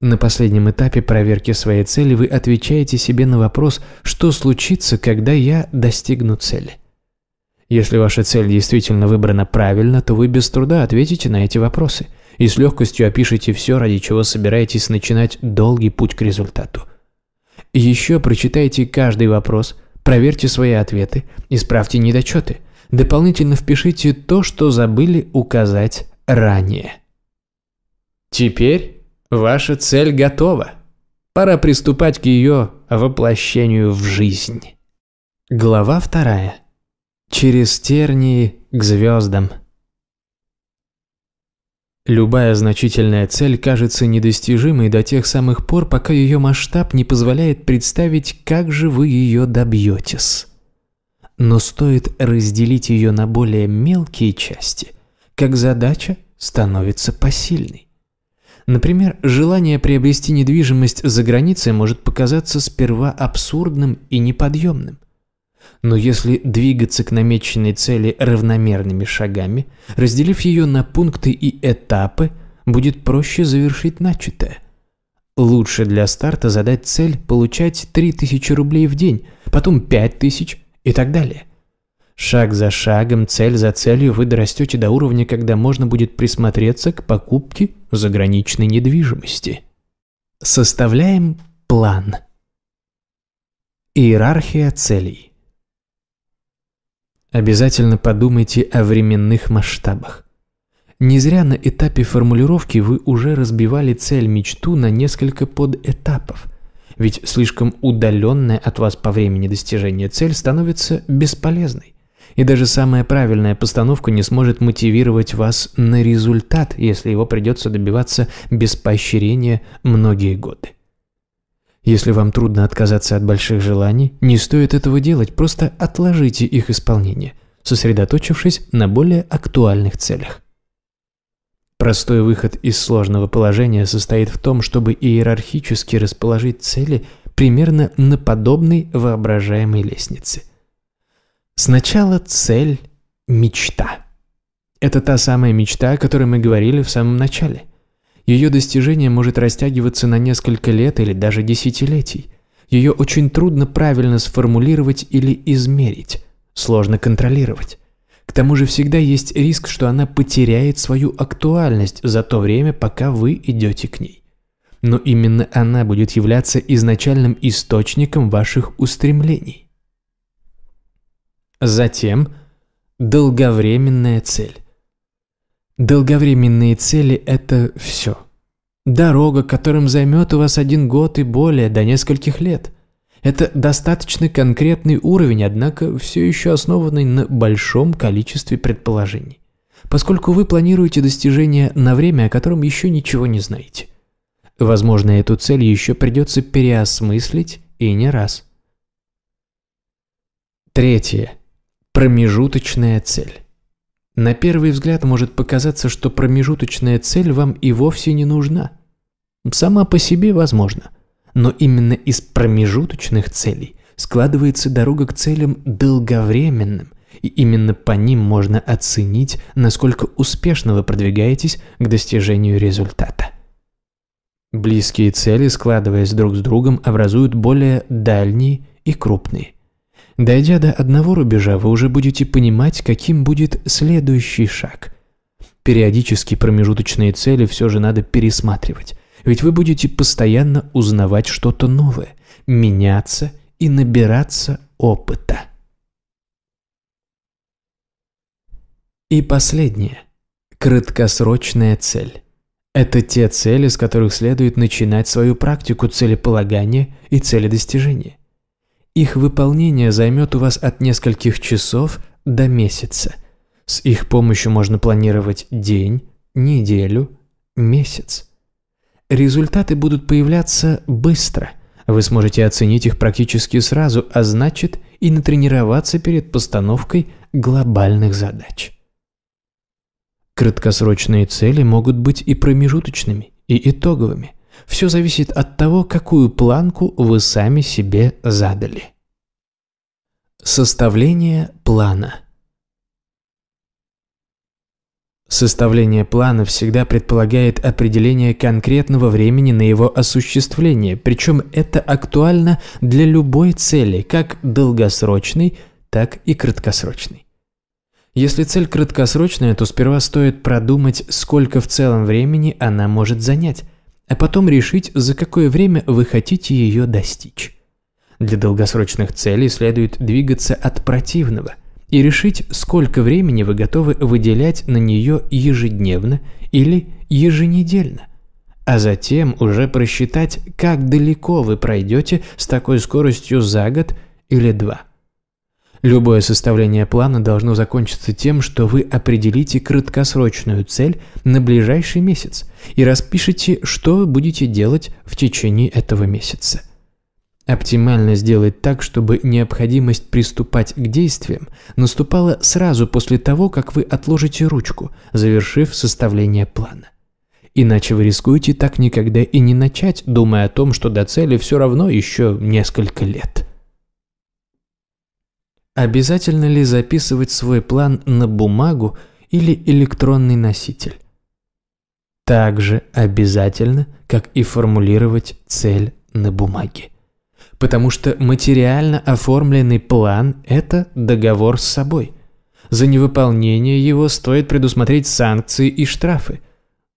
На последнем этапе проверки своей цели вы отвечаете себе на вопрос, что случится, когда я достигну цели. Если ваша цель действительно выбрана правильно, то вы без труда ответите на эти вопросы и с легкостью опишите все, ради чего собираетесь начинать долгий путь к результату. Еще прочитайте каждый вопрос, проверьте свои ответы, исправьте недочеты. Дополнительно впишите то, что забыли указать ранее. Теперь ваша цель готова. Пора приступать к ее воплощению в жизнь. Глава вторая. Через тернии к звездам. Любая значительная цель кажется недостижимой до тех самых пор, пока ее масштаб не позволяет представить, как же вы ее добьетесь. Но стоит разделить ее на более мелкие части, как задача становится посильной. Например, желание приобрести недвижимость за границей может показаться сперва абсурдным и неподъемным. Но если двигаться к намеченной цели равномерными шагами, разделив ее на пункты и этапы, будет проще завершить начатое. Лучше для старта задать цель получать 3000 рублей в день, потом 5000 и так далее. Шаг за шагом, цель за целью вы дорастете до уровня, когда можно будет присмотреться к покупке заграничной недвижимости. Составляем план. Иерархия целей. Обязательно подумайте о временных масштабах. Не зря на этапе формулировки вы уже разбивали цель мечту на несколько подэтапов, ведь слишком удаленная от вас по времени достижения цель становится бесполезной. И даже самая правильная постановка не сможет мотивировать вас на результат, если его придется добиваться без поощрения многие годы. Если вам трудно отказаться от больших желаний, не стоит этого делать, просто отложите их исполнение, сосредоточившись на более актуальных целях. Простой выход из сложного положения состоит в том, чтобы иерархически расположить цели примерно на подобной воображаемой лестнице. Сначала цель – мечта. Это та самая мечта, о которой мы говорили в самом начале. Ее достижение может растягиваться на несколько лет или даже десятилетий. Ее очень трудно правильно сформулировать или измерить, сложно контролировать. К тому же всегда есть риск, что она потеряет свою актуальность за то время, пока вы идете к ней. Но именно она будет являться изначальным источником ваших устремлений. Затем долговременная цель. Долговременные цели – это все. Дорога, которым займет у вас один год и более, до нескольких лет. Это достаточно конкретный уровень, однако все еще основанный на большом количестве предположений. Поскольку вы планируете достижение на время, о котором еще ничего не знаете. Возможно, эту цель еще придется переосмыслить и не раз. Третье. Промежуточная цель. На первый взгляд может показаться, что промежуточная цель вам и вовсе не нужна. Сама по себе возможно. Но именно из промежуточных целей складывается дорога к целям долговременным, и именно по ним можно оценить, насколько успешно вы продвигаетесь к достижению результата. Близкие цели, складываясь друг с другом, образуют более дальние и крупные – Дойдя до одного рубежа, вы уже будете понимать, каким будет следующий шаг. Периодически промежуточные цели все же надо пересматривать, ведь вы будете постоянно узнавать что-то новое, меняться и набираться опыта. И последнее. Краткосрочная цель. Это те цели, с которых следует начинать свою практику целеполагания и целедостижения. Их выполнение займет у вас от нескольких часов до месяца. С их помощью можно планировать день, неделю, месяц. Результаты будут появляться быстро. Вы сможете оценить их практически сразу, а значит и натренироваться перед постановкой глобальных задач. Краткосрочные цели могут быть и промежуточными, и итоговыми – все зависит от того, какую планку вы сами себе задали. Составление плана Составление плана всегда предполагает определение конкретного времени на его осуществление, причем это актуально для любой цели, как долгосрочной, так и краткосрочной. Если цель краткосрочная, то сперва стоит продумать, сколько в целом времени она может занять а потом решить, за какое время вы хотите ее достичь. Для долгосрочных целей следует двигаться от противного и решить, сколько времени вы готовы выделять на нее ежедневно или еженедельно, а затем уже просчитать, как далеко вы пройдете с такой скоростью за год или два. Любое составление плана должно закончиться тем, что вы определите краткосрочную цель на ближайший месяц и распишите, что вы будете делать в течение этого месяца. Оптимально сделать так, чтобы необходимость приступать к действиям наступала сразу после того, как вы отложите ручку, завершив составление плана. Иначе вы рискуете так никогда и не начать, думая о том, что до цели все равно еще несколько лет. Обязательно ли записывать свой план на бумагу или электронный носитель? Так же обязательно, как и формулировать цель на бумаге. Потому что материально оформленный план – это договор с собой. За невыполнение его стоит предусмотреть санкции и штрафы.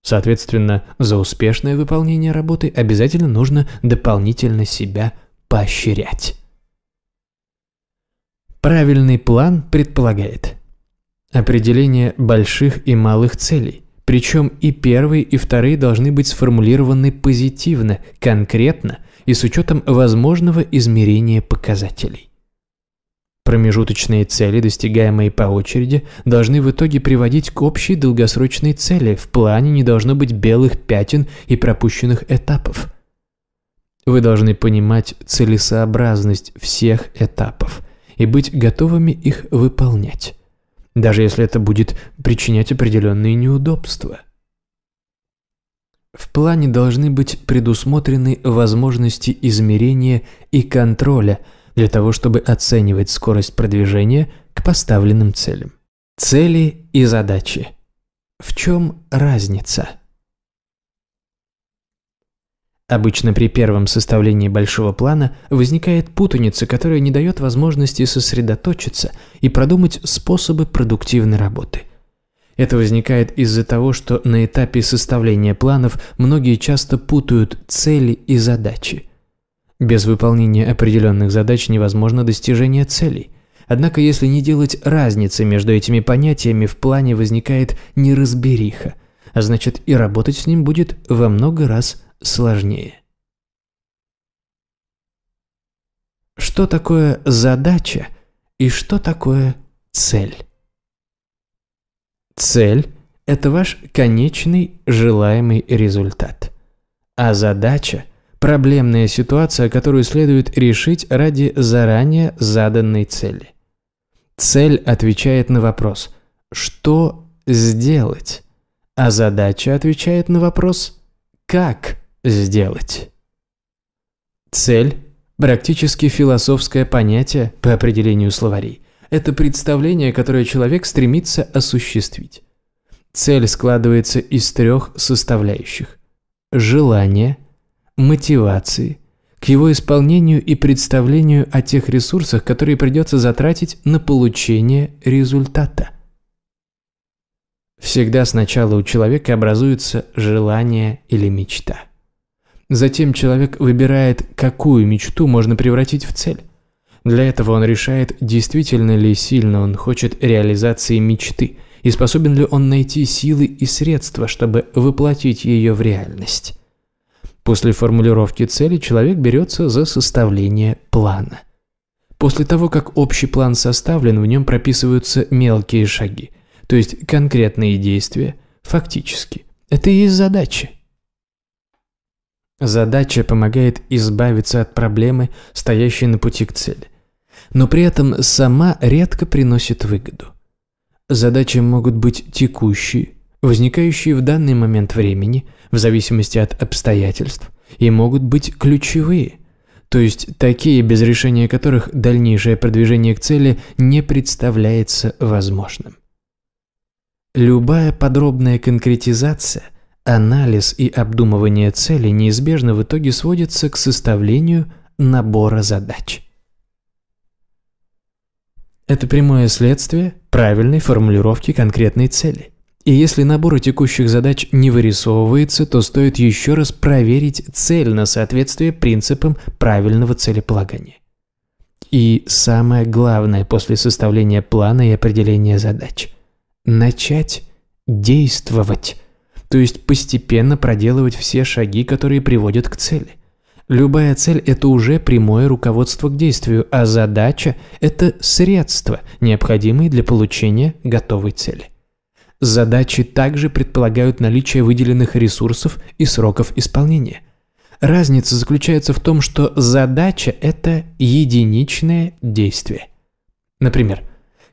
Соответственно, за успешное выполнение работы обязательно нужно дополнительно себя поощрять. Правильный план предполагает определение больших и малых целей, причем и первые, и вторые должны быть сформулированы позитивно, конкретно и с учетом возможного измерения показателей. Промежуточные цели, достигаемые по очереди, должны в итоге приводить к общей долгосрочной цели, в плане не должно быть белых пятен и пропущенных этапов. Вы должны понимать целесообразность всех этапов – и быть готовыми их выполнять, даже если это будет причинять определенные неудобства. В плане должны быть предусмотрены возможности измерения и контроля для того, чтобы оценивать скорость продвижения к поставленным целям. Цели и задачи. В чем разница? Обычно при первом составлении большого плана возникает путаница, которая не дает возможности сосредоточиться и продумать способы продуктивной работы. Это возникает из-за того, что на этапе составления планов многие часто путают цели и задачи. Без выполнения определенных задач невозможно достижение целей. Однако если не делать разницы между этими понятиями, в плане возникает неразбериха, а значит и работать с ним будет во много раз сложнее. Что такое задача и что такое цель? Цель – это ваш конечный желаемый результат. А задача – проблемная ситуация, которую следует решить ради заранее заданной цели. Цель отвечает на вопрос «что сделать?», а задача отвечает на вопрос «как сделать. Цель – практически философское понятие по определению словарей. Это представление, которое человек стремится осуществить. Цель складывается из трех составляющих – желания, мотивации, к его исполнению и представлению о тех ресурсах, которые придется затратить на получение результата. Всегда сначала у человека образуется желание или мечта – Затем человек выбирает, какую мечту можно превратить в цель. Для этого он решает, действительно ли сильно он хочет реализации мечты и способен ли он найти силы и средства, чтобы воплотить ее в реальность. После формулировки цели человек берется за составление плана. После того, как общий план составлен, в нем прописываются мелкие шаги, то есть конкретные действия, фактически. Это и есть задача. Задача помогает избавиться от проблемы, стоящей на пути к цели. Но при этом сама редко приносит выгоду. Задачи могут быть текущие, возникающие в данный момент времени, в зависимости от обстоятельств, и могут быть ключевые, то есть такие, без решения которых дальнейшее продвижение к цели не представляется возможным. Любая подробная конкретизация Анализ и обдумывание цели неизбежно в итоге сводится к составлению набора задач. Это прямое следствие правильной формулировки конкретной цели. И если набор текущих задач не вырисовывается, то стоит еще раз проверить цель на соответствие принципам правильного целеполагания. И самое главное после составления плана и определения задач – начать действовать то есть постепенно проделывать все шаги, которые приводят к цели. Любая цель – это уже прямое руководство к действию, а задача – это средства, необходимые для получения готовой цели. Задачи также предполагают наличие выделенных ресурсов и сроков исполнения. Разница заключается в том, что задача – это единичное действие. Например,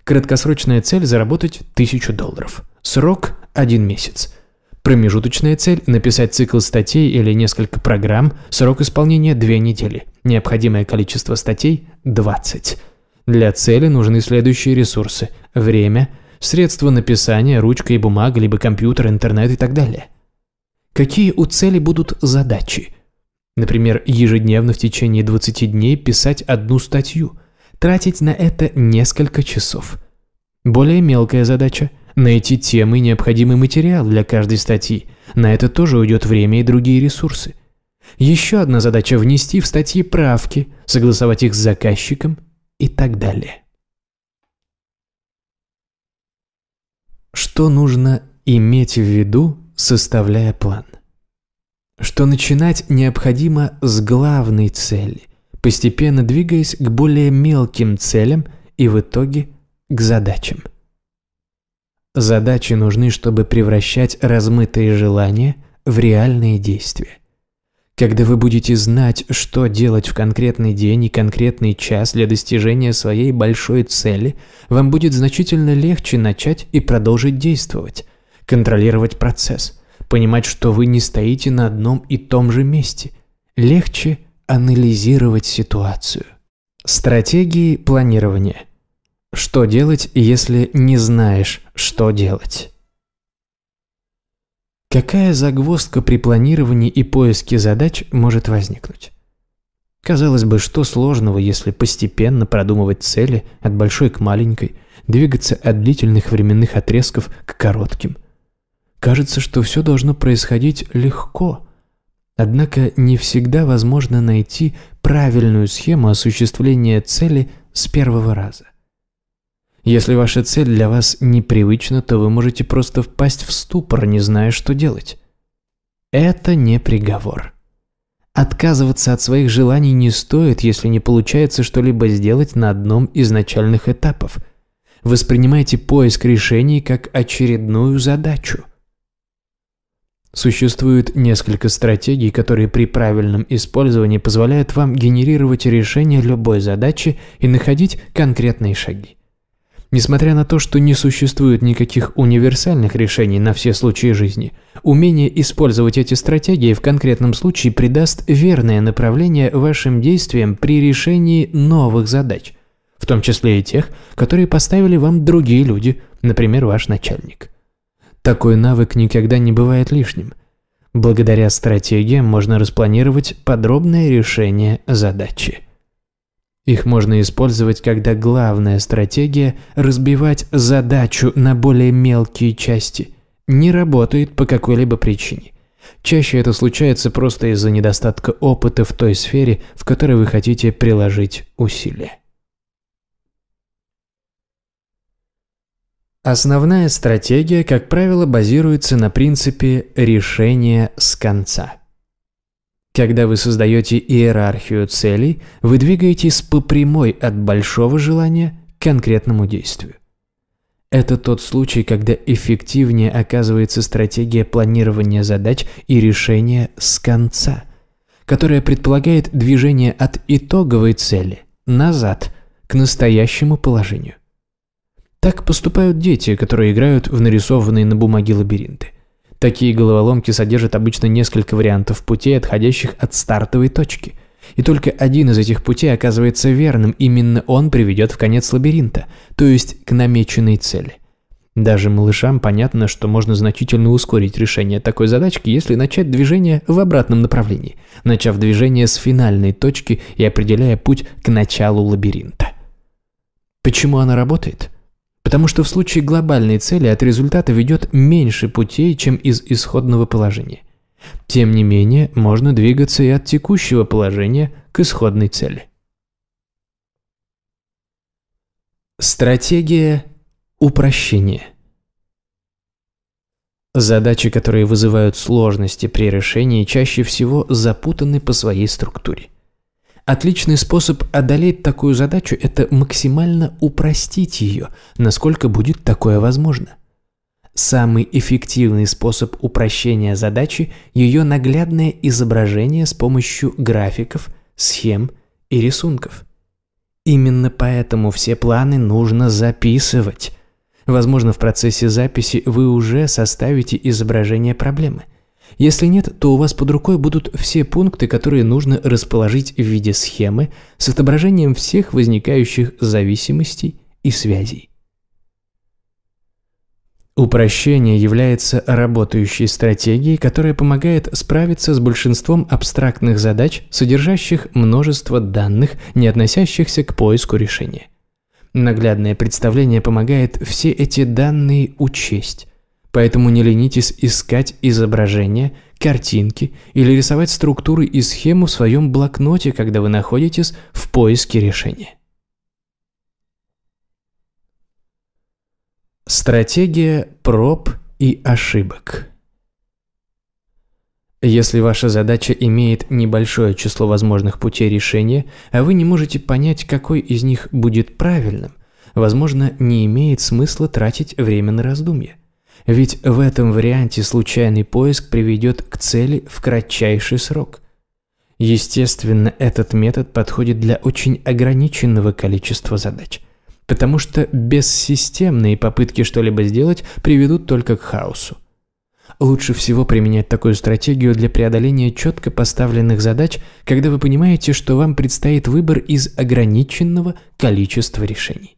краткосрочная цель – заработать 1000 долларов. Срок – один месяц. Промежуточная цель – написать цикл статей или несколько программ, срок исполнения – 2 недели, необходимое количество статей – 20. Для цели нужны следующие ресурсы – время, средства написания, ручка и бумага, либо компьютер, интернет и так далее. Какие у цели будут задачи? Например, ежедневно в течение 20 дней писать одну статью, тратить на это несколько часов. Более мелкая задача – Найти темы и необходимый материал для каждой статьи. На это тоже уйдет время и другие ресурсы. Еще одна задача – внести в статьи правки, согласовать их с заказчиком и так далее. Что нужно иметь в виду, составляя план? Что начинать необходимо с главной цели, постепенно двигаясь к более мелким целям и в итоге к задачам. Задачи нужны, чтобы превращать размытые желания в реальные действия. Когда вы будете знать, что делать в конкретный день и конкретный час для достижения своей большой цели, вам будет значительно легче начать и продолжить действовать, контролировать процесс, понимать, что вы не стоите на одном и том же месте, легче анализировать ситуацию. Стратегии планирования – что делать, если не знаешь, что делать? Какая загвоздка при планировании и поиске задач может возникнуть? Казалось бы, что сложного, если постепенно продумывать цели от большой к маленькой, двигаться от длительных временных отрезков к коротким. Кажется, что все должно происходить легко. Однако не всегда возможно найти правильную схему осуществления цели с первого раза. Если ваша цель для вас непривычна, то вы можете просто впасть в ступор, не зная, что делать. Это не приговор. Отказываться от своих желаний не стоит, если не получается что-либо сделать на одном из начальных этапов. Воспринимайте поиск решений как очередную задачу. Существует несколько стратегий, которые при правильном использовании позволяют вам генерировать решение любой задачи и находить конкретные шаги. Несмотря на то, что не существует никаких универсальных решений на все случаи жизни, умение использовать эти стратегии в конкретном случае придаст верное направление вашим действиям при решении новых задач, в том числе и тех, которые поставили вам другие люди, например, ваш начальник. Такой навык никогда не бывает лишним. Благодаря стратегиям можно распланировать подробное решение задачи. Их можно использовать, когда главная стратегия – разбивать задачу на более мелкие части – не работает по какой-либо причине. Чаще это случается просто из-за недостатка опыта в той сфере, в которой вы хотите приложить усилия. Основная стратегия, как правило, базируется на принципе решения с конца». Когда вы создаете иерархию целей, вы двигаетесь по прямой от большого желания к конкретному действию. Это тот случай, когда эффективнее оказывается стратегия планирования задач и решения с конца, которая предполагает движение от итоговой цели назад к настоящему положению. Так поступают дети, которые играют в нарисованные на бумаге лабиринты – Такие головоломки содержат обычно несколько вариантов путей, отходящих от стартовой точки. И только один из этих путей оказывается верным, именно он приведет в конец лабиринта, то есть к намеченной цели. Даже малышам понятно, что можно значительно ускорить решение такой задачки, если начать движение в обратном направлении, начав движение с финальной точки и определяя путь к началу лабиринта. Почему она работает? Потому что в случае глобальной цели от результата ведет меньше путей, чем из исходного положения. Тем не менее, можно двигаться и от текущего положения к исходной цели. Стратегия упрощения. Задачи, которые вызывают сложности при решении, чаще всего запутаны по своей структуре. Отличный способ одолеть такую задачу – это максимально упростить ее, насколько будет такое возможно. Самый эффективный способ упрощения задачи – ее наглядное изображение с помощью графиков, схем и рисунков. Именно поэтому все планы нужно записывать. Возможно, в процессе записи вы уже составите изображение проблемы – если нет, то у вас под рукой будут все пункты, которые нужно расположить в виде схемы с отображением всех возникающих зависимостей и связей. Упрощение является работающей стратегией, которая помогает справиться с большинством абстрактных задач, содержащих множество данных, не относящихся к поиску решения. Наглядное представление помогает все эти данные учесть, Поэтому не ленитесь искать изображения, картинки или рисовать структуры и схему в своем блокноте, когда вы находитесь в поиске решения. Стратегия проб и ошибок. Если ваша задача имеет небольшое число возможных путей решения, а вы не можете понять, какой из них будет правильным, возможно, не имеет смысла тратить время на раздумья. Ведь в этом варианте случайный поиск приведет к цели в кратчайший срок. Естественно, этот метод подходит для очень ограниченного количества задач, потому что бессистемные попытки что-либо сделать приведут только к хаосу. Лучше всего применять такую стратегию для преодоления четко поставленных задач, когда вы понимаете, что вам предстоит выбор из ограниченного количества решений.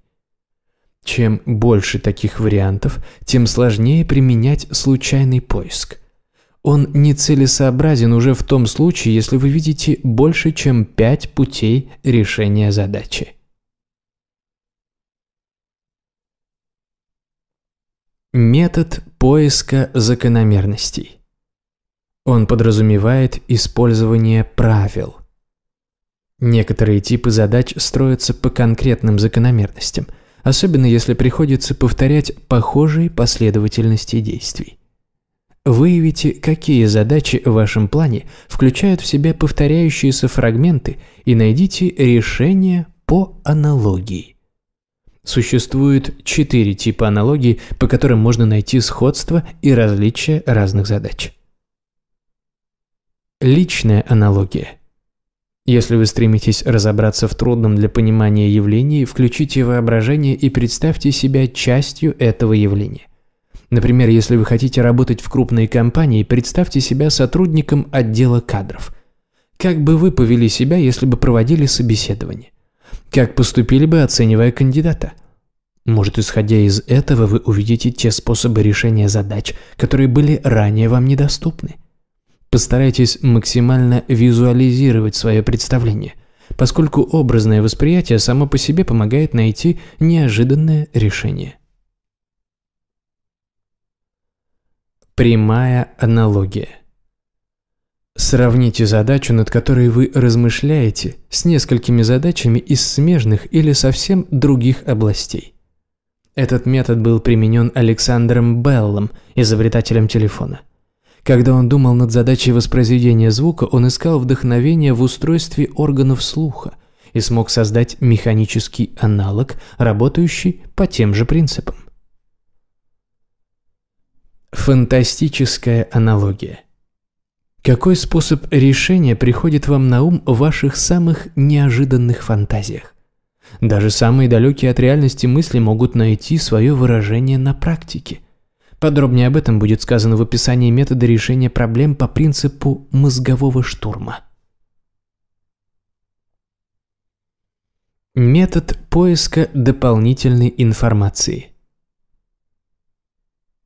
Чем больше таких вариантов, тем сложнее применять случайный поиск. Он нецелесообразен уже в том случае, если вы видите больше, чем пять путей решения задачи. Метод поиска закономерностей. Он подразумевает использование правил. Некоторые типы задач строятся по конкретным закономерностям – особенно если приходится повторять похожие последовательности действий. Выявите, какие задачи в вашем плане включают в себя повторяющиеся фрагменты и найдите решение по аналогии. Существует четыре типа аналогий, по которым можно найти сходство и различия разных задач. Личная аналогия – если вы стремитесь разобраться в трудном для понимания явлении, включите воображение и представьте себя частью этого явления. Например, если вы хотите работать в крупной компании, представьте себя сотрудником отдела кадров. Как бы вы повели себя, если бы проводили собеседование? Как поступили бы, оценивая кандидата? Может, исходя из этого, вы увидите те способы решения задач, которые были ранее вам недоступны. Постарайтесь максимально визуализировать свое представление, поскольку образное восприятие само по себе помогает найти неожиданное решение. Прямая аналогия. Сравните задачу, над которой вы размышляете, с несколькими задачами из смежных или совсем других областей. Этот метод был применен Александром Беллом, изобретателем телефона – когда он думал над задачей воспроизведения звука, он искал вдохновение в устройстве органов слуха и смог создать механический аналог, работающий по тем же принципам. Фантастическая аналогия. Какой способ решения приходит вам на ум в ваших самых неожиданных фантазиях? Даже самые далекие от реальности мысли могут найти свое выражение на практике – Подробнее об этом будет сказано в описании метода решения проблем по принципу мозгового штурма. Метод поиска дополнительной информации.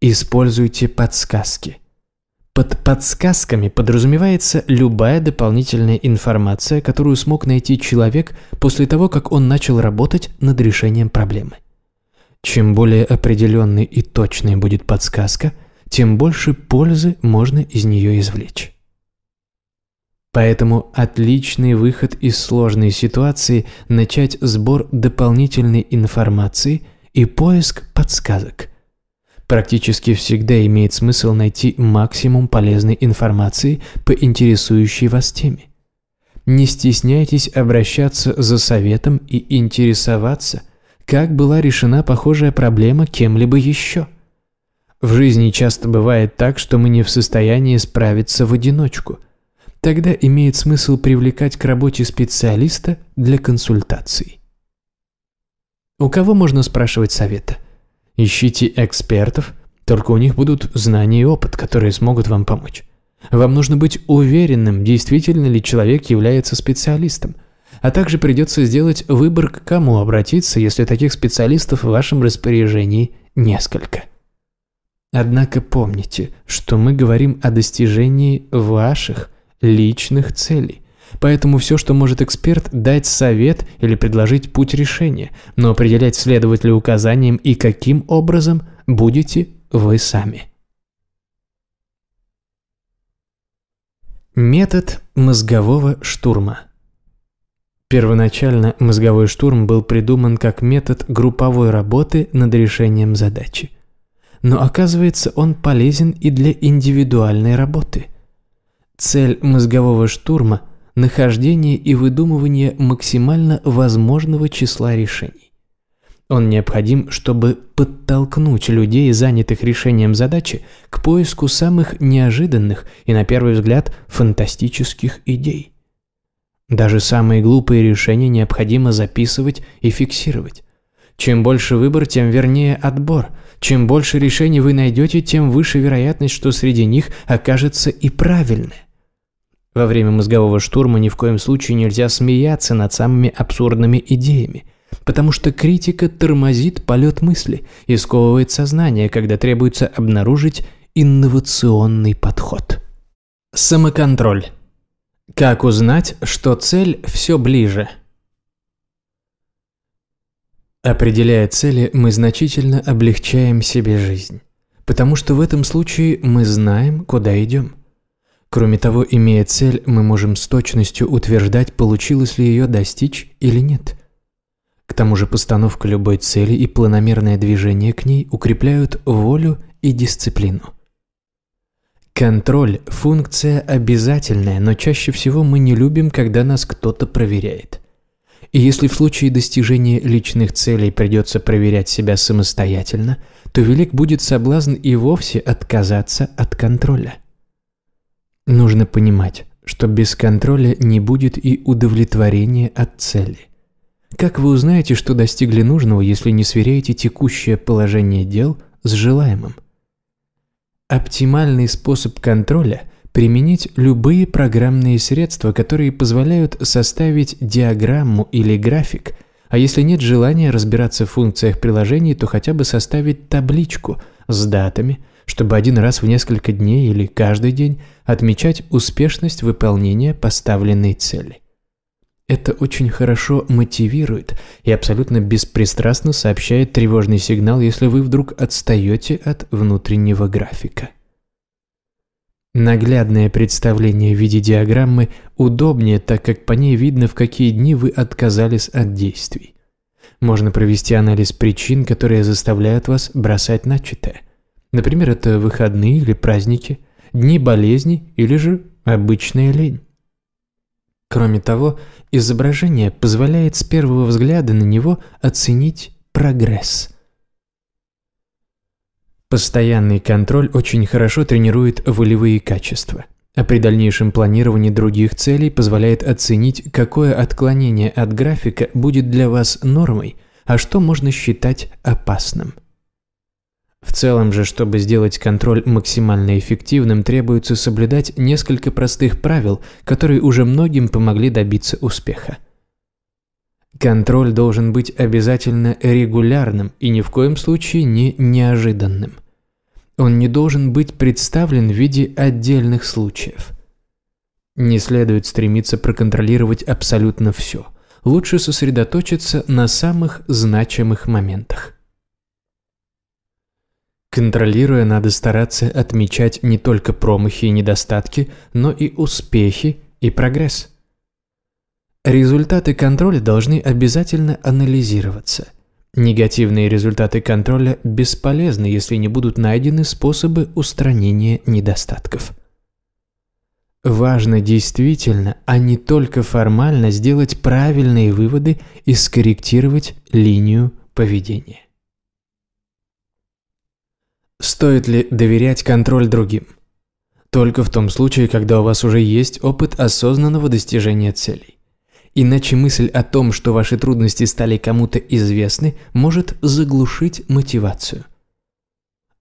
Используйте подсказки. Под подсказками подразумевается любая дополнительная информация, которую смог найти человек после того, как он начал работать над решением проблемы. Чем более определенной и точной будет подсказка, тем больше пользы можно из нее извлечь. Поэтому отличный выход из сложной ситуации – начать сбор дополнительной информации и поиск подсказок. Практически всегда имеет смысл найти максимум полезной информации по интересующей вас теме. Не стесняйтесь обращаться за советом и интересоваться – как была решена похожая проблема кем-либо еще. В жизни часто бывает так, что мы не в состоянии справиться в одиночку. Тогда имеет смысл привлекать к работе специалиста для консультаций. У кого можно спрашивать совета? Ищите экспертов, только у них будут знания и опыт, которые смогут вам помочь. Вам нужно быть уверенным, действительно ли человек является специалистом – а также придется сделать выбор, к кому обратиться, если таких специалистов в вашем распоряжении несколько. Однако помните, что мы говорим о достижении ваших личных целей. Поэтому все, что может эксперт, дать совет или предложить путь решения, но определять следовать ли указаниям и каким образом будете вы сами. Метод мозгового штурма – Первоначально мозговой штурм был придуман как метод групповой работы над решением задачи. Но оказывается, он полезен и для индивидуальной работы. Цель мозгового штурма – нахождение и выдумывание максимально возможного числа решений. Он необходим, чтобы подтолкнуть людей, занятых решением задачи, к поиску самых неожиданных и, на первый взгляд, фантастических идей – даже самые глупые решения необходимо записывать и фиксировать. Чем больше выбор, тем вернее отбор. Чем больше решений вы найдете, тем выше вероятность, что среди них окажется и правильное. Во время мозгового штурма ни в коем случае нельзя смеяться над самыми абсурдными идеями, потому что критика тормозит полет мысли и сковывает сознание, когда требуется обнаружить инновационный подход. Самоконтроль как узнать, что цель все ближе? Определяя цели, мы значительно облегчаем себе жизнь, потому что в этом случае мы знаем, куда идем. Кроме того, имея цель, мы можем с точностью утверждать, получилось ли ее достичь или нет. К тому же постановка любой цели и планомерное движение к ней укрепляют волю и дисциплину. Контроль – функция обязательная, но чаще всего мы не любим, когда нас кто-то проверяет. И если в случае достижения личных целей придется проверять себя самостоятельно, то велик будет соблазн и вовсе отказаться от контроля. Нужно понимать, что без контроля не будет и удовлетворения от цели. Как вы узнаете, что достигли нужного, если не сверяете текущее положение дел с желаемым? Оптимальный способ контроля – применить любые программные средства, которые позволяют составить диаграмму или график, а если нет желания разбираться в функциях приложений, то хотя бы составить табличку с датами, чтобы один раз в несколько дней или каждый день отмечать успешность выполнения поставленной цели. Это очень хорошо мотивирует и абсолютно беспристрастно сообщает тревожный сигнал, если вы вдруг отстаете от внутреннего графика. Наглядное представление в виде диаграммы удобнее, так как по ней видно, в какие дни вы отказались от действий. Можно провести анализ причин, которые заставляют вас бросать начатое. Например, это выходные или праздники, дни болезни или же обычная лень. Кроме того, изображение позволяет с первого взгляда на него оценить прогресс. Постоянный контроль очень хорошо тренирует волевые качества, а при дальнейшем планировании других целей позволяет оценить, какое отклонение от графика будет для вас нормой, а что можно считать опасным. В целом же, чтобы сделать контроль максимально эффективным, требуется соблюдать несколько простых правил, которые уже многим помогли добиться успеха. Контроль должен быть обязательно регулярным и ни в коем случае не неожиданным. Он не должен быть представлен в виде отдельных случаев. Не следует стремиться проконтролировать абсолютно все. Лучше сосредоточиться на самых значимых моментах. Контролируя, надо стараться отмечать не только промахи и недостатки, но и успехи и прогресс. Результаты контроля должны обязательно анализироваться. Негативные результаты контроля бесполезны, если не будут найдены способы устранения недостатков. Важно действительно, а не только формально сделать правильные выводы и скорректировать линию поведения. Стоит ли доверять контроль другим? Только в том случае, когда у вас уже есть опыт осознанного достижения целей. Иначе мысль о том, что ваши трудности стали кому-то известны, может заглушить мотивацию.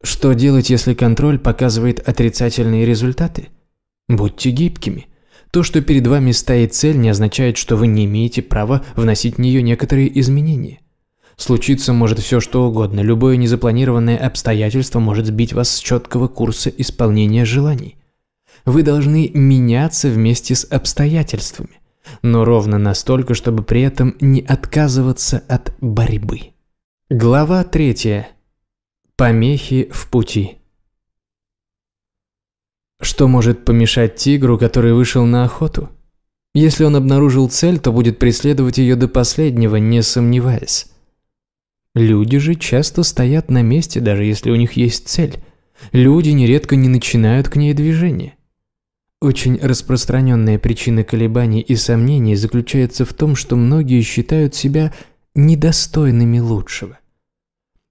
Что делать, если контроль показывает отрицательные результаты? Будьте гибкими. То, что перед вами стоит цель, не означает, что вы не имеете права вносить в нее некоторые изменения. Случиться может все что угодно, любое незапланированное обстоятельство может сбить вас с четкого курса исполнения желаний. Вы должны меняться вместе с обстоятельствами, но ровно настолько, чтобы при этом не отказываться от борьбы. Глава 3. Помехи в пути. Что может помешать тигру, который вышел на охоту? Если он обнаружил цель, то будет преследовать ее до последнего, не сомневаясь. Люди же часто стоят на месте, даже если у них есть цель. Люди нередко не начинают к ней движение. Очень распространенная причина колебаний и сомнений заключается в том, что многие считают себя недостойными лучшего.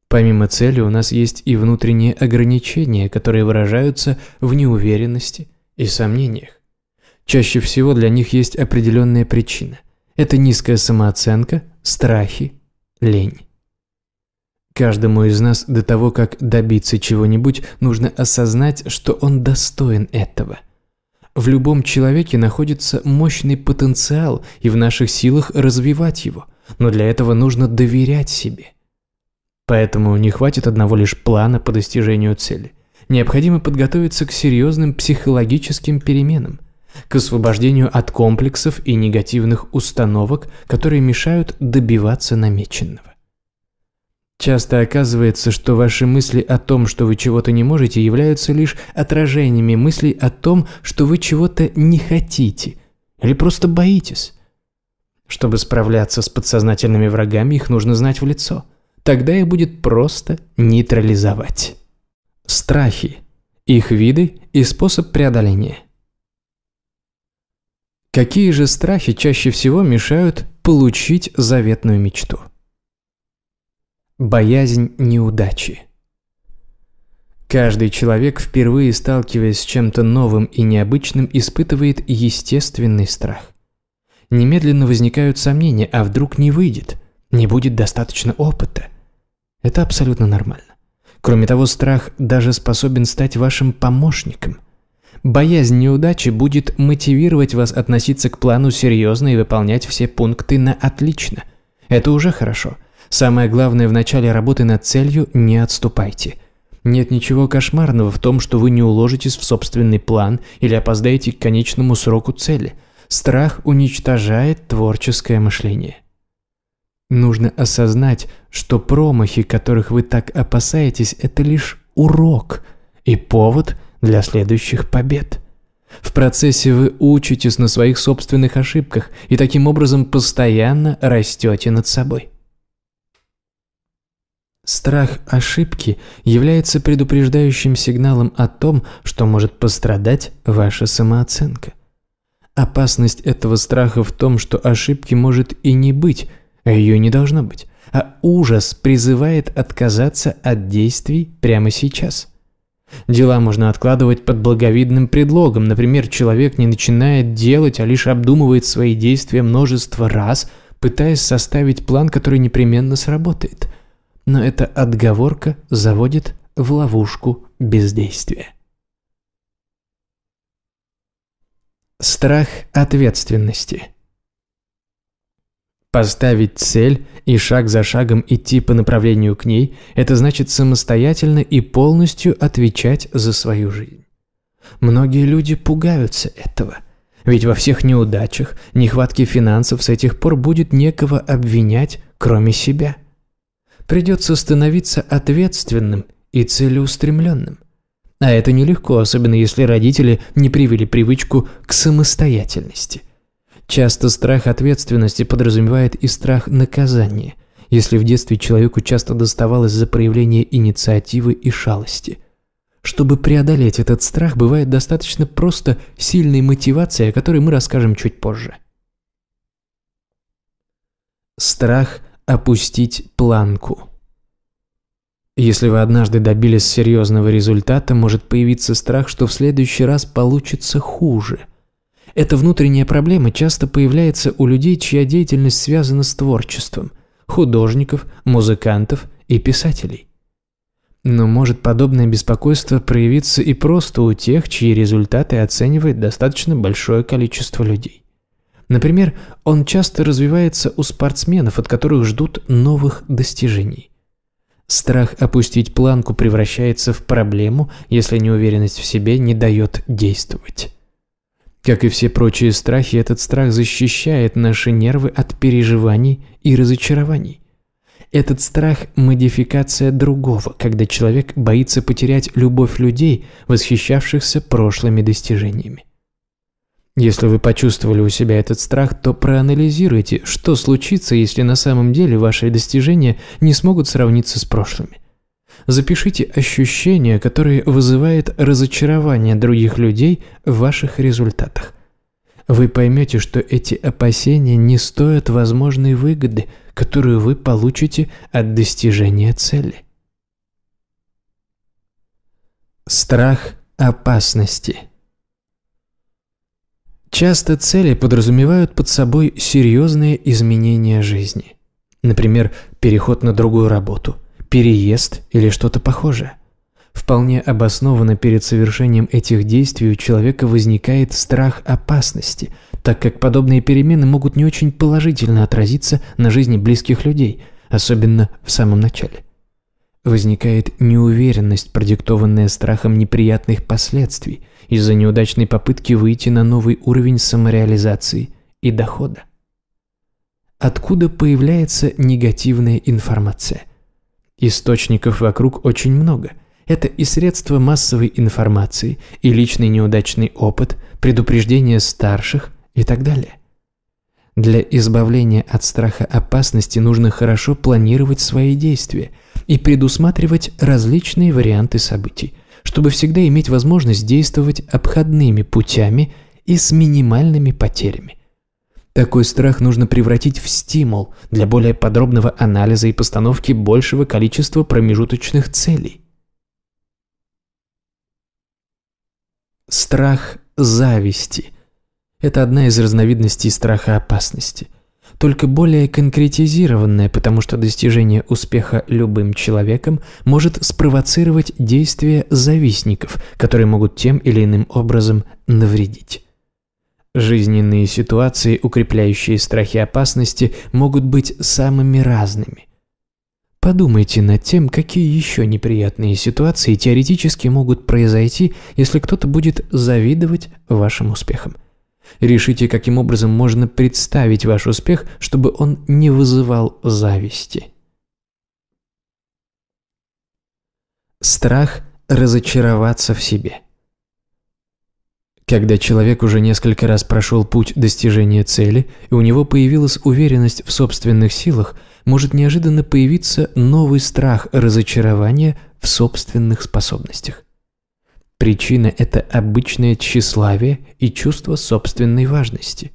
Помимо цели у нас есть и внутренние ограничения, которые выражаются в неуверенности и сомнениях. Чаще всего для них есть определенная причина. Это низкая самооценка, страхи, лень. Каждому из нас до того, как добиться чего-нибудь, нужно осознать, что он достоин этого. В любом человеке находится мощный потенциал, и в наших силах развивать его, но для этого нужно доверять себе. Поэтому не хватит одного лишь плана по достижению цели. Необходимо подготовиться к серьезным психологическим переменам, к освобождению от комплексов и негативных установок, которые мешают добиваться намеченного. Часто оказывается, что ваши мысли о том, что вы чего-то не можете, являются лишь отражениями мыслей о том, что вы чего-то не хотите или просто боитесь. Чтобы справляться с подсознательными врагами, их нужно знать в лицо. Тогда их будет просто нейтрализовать. Страхи. Их виды и способ преодоления. Какие же страхи чаще всего мешают получить заветную мечту? Боязнь неудачи. Каждый человек, впервые сталкиваясь с чем-то новым и необычным, испытывает естественный страх. Немедленно возникают сомнения, а вдруг не выйдет, не будет достаточно опыта. Это абсолютно нормально. Кроме того, страх даже способен стать вашим помощником. Боязнь неудачи будет мотивировать вас относиться к плану серьезно и выполнять все пункты на отлично. Это уже хорошо – Самое главное в начале работы над целью – не отступайте. Нет ничего кошмарного в том, что вы не уложитесь в собственный план или опоздаете к конечному сроку цели. Страх уничтожает творческое мышление. Нужно осознать, что промахи, которых вы так опасаетесь, это лишь урок и повод для следующих побед. В процессе вы учитесь на своих собственных ошибках и таким образом постоянно растете над собой. Страх ошибки является предупреждающим сигналом о том, что может пострадать ваша самооценка. Опасность этого страха в том, что ошибки может и не быть, а ее не должно быть, а ужас призывает отказаться от действий прямо сейчас. Дела можно откладывать под благовидным предлогом, например, человек не начинает делать, а лишь обдумывает свои действия множество раз, пытаясь составить план, который непременно сработает – но эта отговорка заводит в ловушку бездействия. Страх ответственности. Поставить цель и шаг за шагом идти по направлению к ней – это значит самостоятельно и полностью отвечать за свою жизнь. Многие люди пугаются этого, ведь во всех неудачах, нехватке финансов с этих пор будет некого обвинять, кроме себя – придется становиться ответственным и целеустремленным. А это нелегко, особенно если родители не привели привычку к самостоятельности. Часто страх ответственности подразумевает и страх наказания, если в детстве человеку часто доставалось за проявление инициативы и шалости. Чтобы преодолеть этот страх, бывает достаточно просто сильной мотивации, о которой мы расскажем чуть позже. Страх опустить планку. Если вы однажды добились серьезного результата, может появиться страх, что в следующий раз получится хуже. Эта внутренняя проблема часто появляется у людей, чья деятельность связана с творчеством – художников, музыкантов и писателей. Но может подобное беспокойство проявиться и просто у тех, чьи результаты оценивает достаточно большое количество людей. Например, он часто развивается у спортсменов, от которых ждут новых достижений. Страх опустить планку превращается в проблему, если неуверенность в себе не дает действовать. Как и все прочие страхи, этот страх защищает наши нервы от переживаний и разочарований. Этот страх – модификация другого, когда человек боится потерять любовь людей, восхищавшихся прошлыми достижениями. Если вы почувствовали у себя этот страх, то проанализируйте, что случится, если на самом деле ваши достижения не смогут сравниться с прошлыми. Запишите ощущения, которые вызывает разочарование других людей в ваших результатах. Вы поймете, что эти опасения не стоят возможной выгоды, которую вы получите от достижения цели. Страх опасности – Часто цели подразумевают под собой серьезные изменения жизни. Например, переход на другую работу, переезд или что-то похожее. Вполне обоснованно перед совершением этих действий у человека возникает страх опасности, так как подобные перемены могут не очень положительно отразиться на жизни близких людей, особенно в самом начале. Возникает неуверенность, продиктованная страхом неприятных последствий – из-за неудачной попытки выйти на новый уровень самореализации и дохода. Откуда появляется негативная информация? Источников вокруг очень много. Это и средства массовой информации, и личный неудачный опыт, предупреждения старших и так далее. Для избавления от страха опасности нужно хорошо планировать свои действия и предусматривать различные варианты событий – чтобы всегда иметь возможность действовать обходными путями и с минимальными потерями. Такой страх нужно превратить в стимул для более подробного анализа и постановки большего количества промежуточных целей. Страх зависти – это одна из разновидностей страха опасности только более конкретизированное, потому что достижение успеха любым человеком может спровоцировать действия завистников, которые могут тем или иным образом навредить. Жизненные ситуации, укрепляющие страхи опасности, могут быть самыми разными. Подумайте над тем, какие еще неприятные ситуации теоретически могут произойти, если кто-то будет завидовать вашим успехам. Решите, каким образом можно представить ваш успех, чтобы он не вызывал зависти. Страх разочароваться в себе. Когда человек уже несколько раз прошел путь достижения цели, и у него появилась уверенность в собственных силах, может неожиданно появиться новый страх разочарования в собственных способностях. Причина – это обычное тщеславие и чувство собственной важности.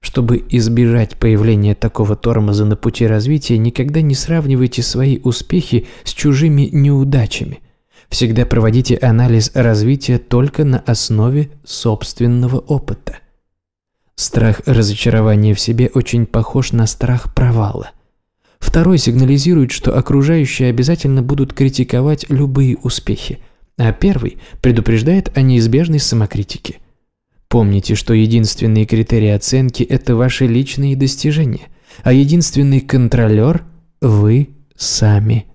Чтобы избежать появления такого тормоза на пути развития, никогда не сравнивайте свои успехи с чужими неудачами. Всегда проводите анализ развития только на основе собственного опыта. Страх разочарования в себе очень похож на страх провала. Второй сигнализирует, что окружающие обязательно будут критиковать любые успехи – а первый предупреждает о неизбежной самокритике. Помните, что единственные критерии оценки – это ваши личные достижения, а единственный контролер – вы сами.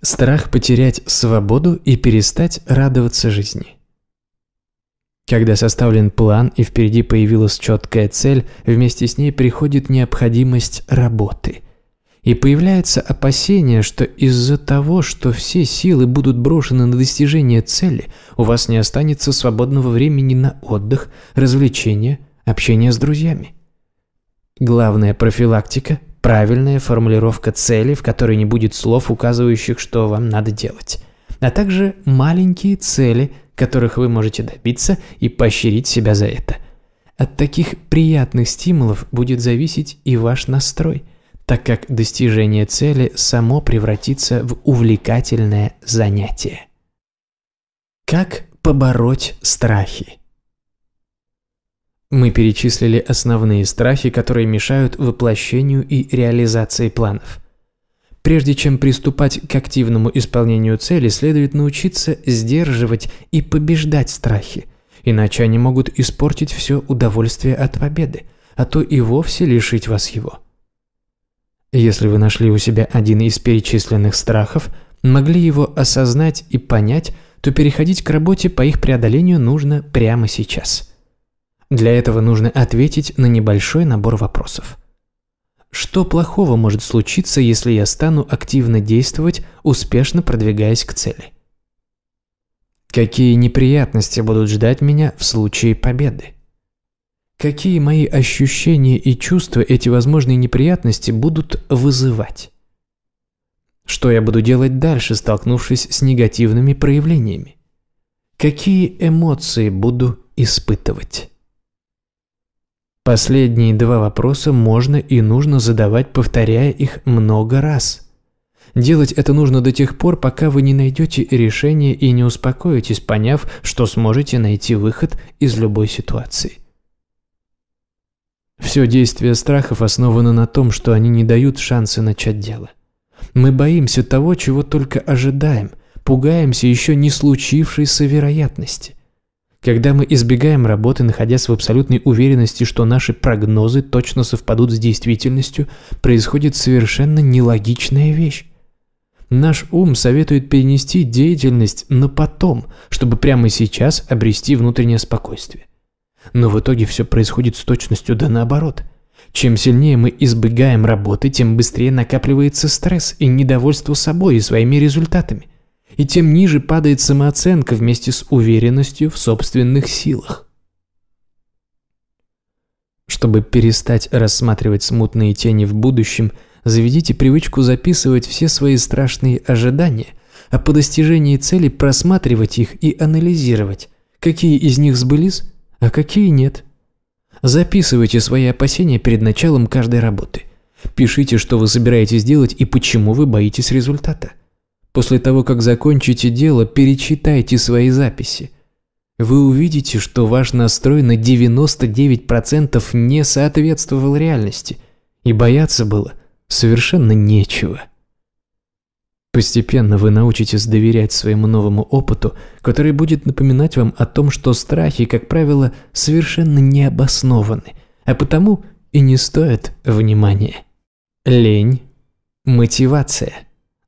Страх потерять свободу и перестать радоваться жизни. Когда составлен план и впереди появилась четкая цель, вместе с ней приходит необходимость работы. И появляется опасение, что из-за того, что все силы будут брошены на достижение цели, у вас не останется свободного времени на отдых, развлечения, общение с друзьями. Главная профилактика – правильная формулировка цели, в которой не будет слов, указывающих, что вам надо делать, а также маленькие цели, которых вы можете добиться и поощрить себя за это. От таких приятных стимулов будет зависеть и ваш настрой – так как достижение цели само превратится в увлекательное занятие. Как побороть страхи? Мы перечислили основные страхи, которые мешают воплощению и реализации планов. Прежде чем приступать к активному исполнению цели, следует научиться сдерживать и побеждать страхи, иначе они могут испортить все удовольствие от победы, а то и вовсе лишить вас его – если вы нашли у себя один из перечисленных страхов, могли его осознать и понять, то переходить к работе по их преодолению нужно прямо сейчас. Для этого нужно ответить на небольшой набор вопросов. Что плохого может случиться, если я стану активно действовать, успешно продвигаясь к цели? Какие неприятности будут ждать меня в случае победы? Какие мои ощущения и чувства эти возможные неприятности будут вызывать? Что я буду делать дальше, столкнувшись с негативными проявлениями? Какие эмоции буду испытывать? Последние два вопроса можно и нужно задавать, повторяя их много раз. Делать это нужно до тех пор, пока вы не найдете решение и не успокоитесь, поняв, что сможете найти выход из любой ситуации. Все действие страхов основано на том, что они не дают шанса начать дело. Мы боимся того, чего только ожидаем, пугаемся еще не случившейся вероятности. Когда мы избегаем работы, находясь в абсолютной уверенности, что наши прогнозы точно совпадут с действительностью, происходит совершенно нелогичная вещь. Наш ум советует перенести деятельность на потом, чтобы прямо сейчас обрести внутреннее спокойствие. Но в итоге все происходит с точностью да наоборот. Чем сильнее мы избегаем работы, тем быстрее накапливается стресс и недовольство собой и своими результатами. И тем ниже падает самооценка вместе с уверенностью в собственных силах. Чтобы перестать рассматривать смутные тени в будущем, заведите привычку записывать все свои страшные ожидания, а по достижении цели просматривать их и анализировать, какие из них сбылись, а какие нет. Записывайте свои опасения перед началом каждой работы. Пишите, что вы собираетесь делать и почему вы боитесь результата. После того, как закончите дело, перечитайте свои записи. Вы увидите, что ваш настрой на 99% не соответствовал реальности, и бояться было совершенно нечего. Постепенно вы научитесь доверять своему новому опыту, который будет напоминать вам о том, что страхи, как правило, совершенно не обоснованы, а потому и не стоят внимания. Лень. Мотивация.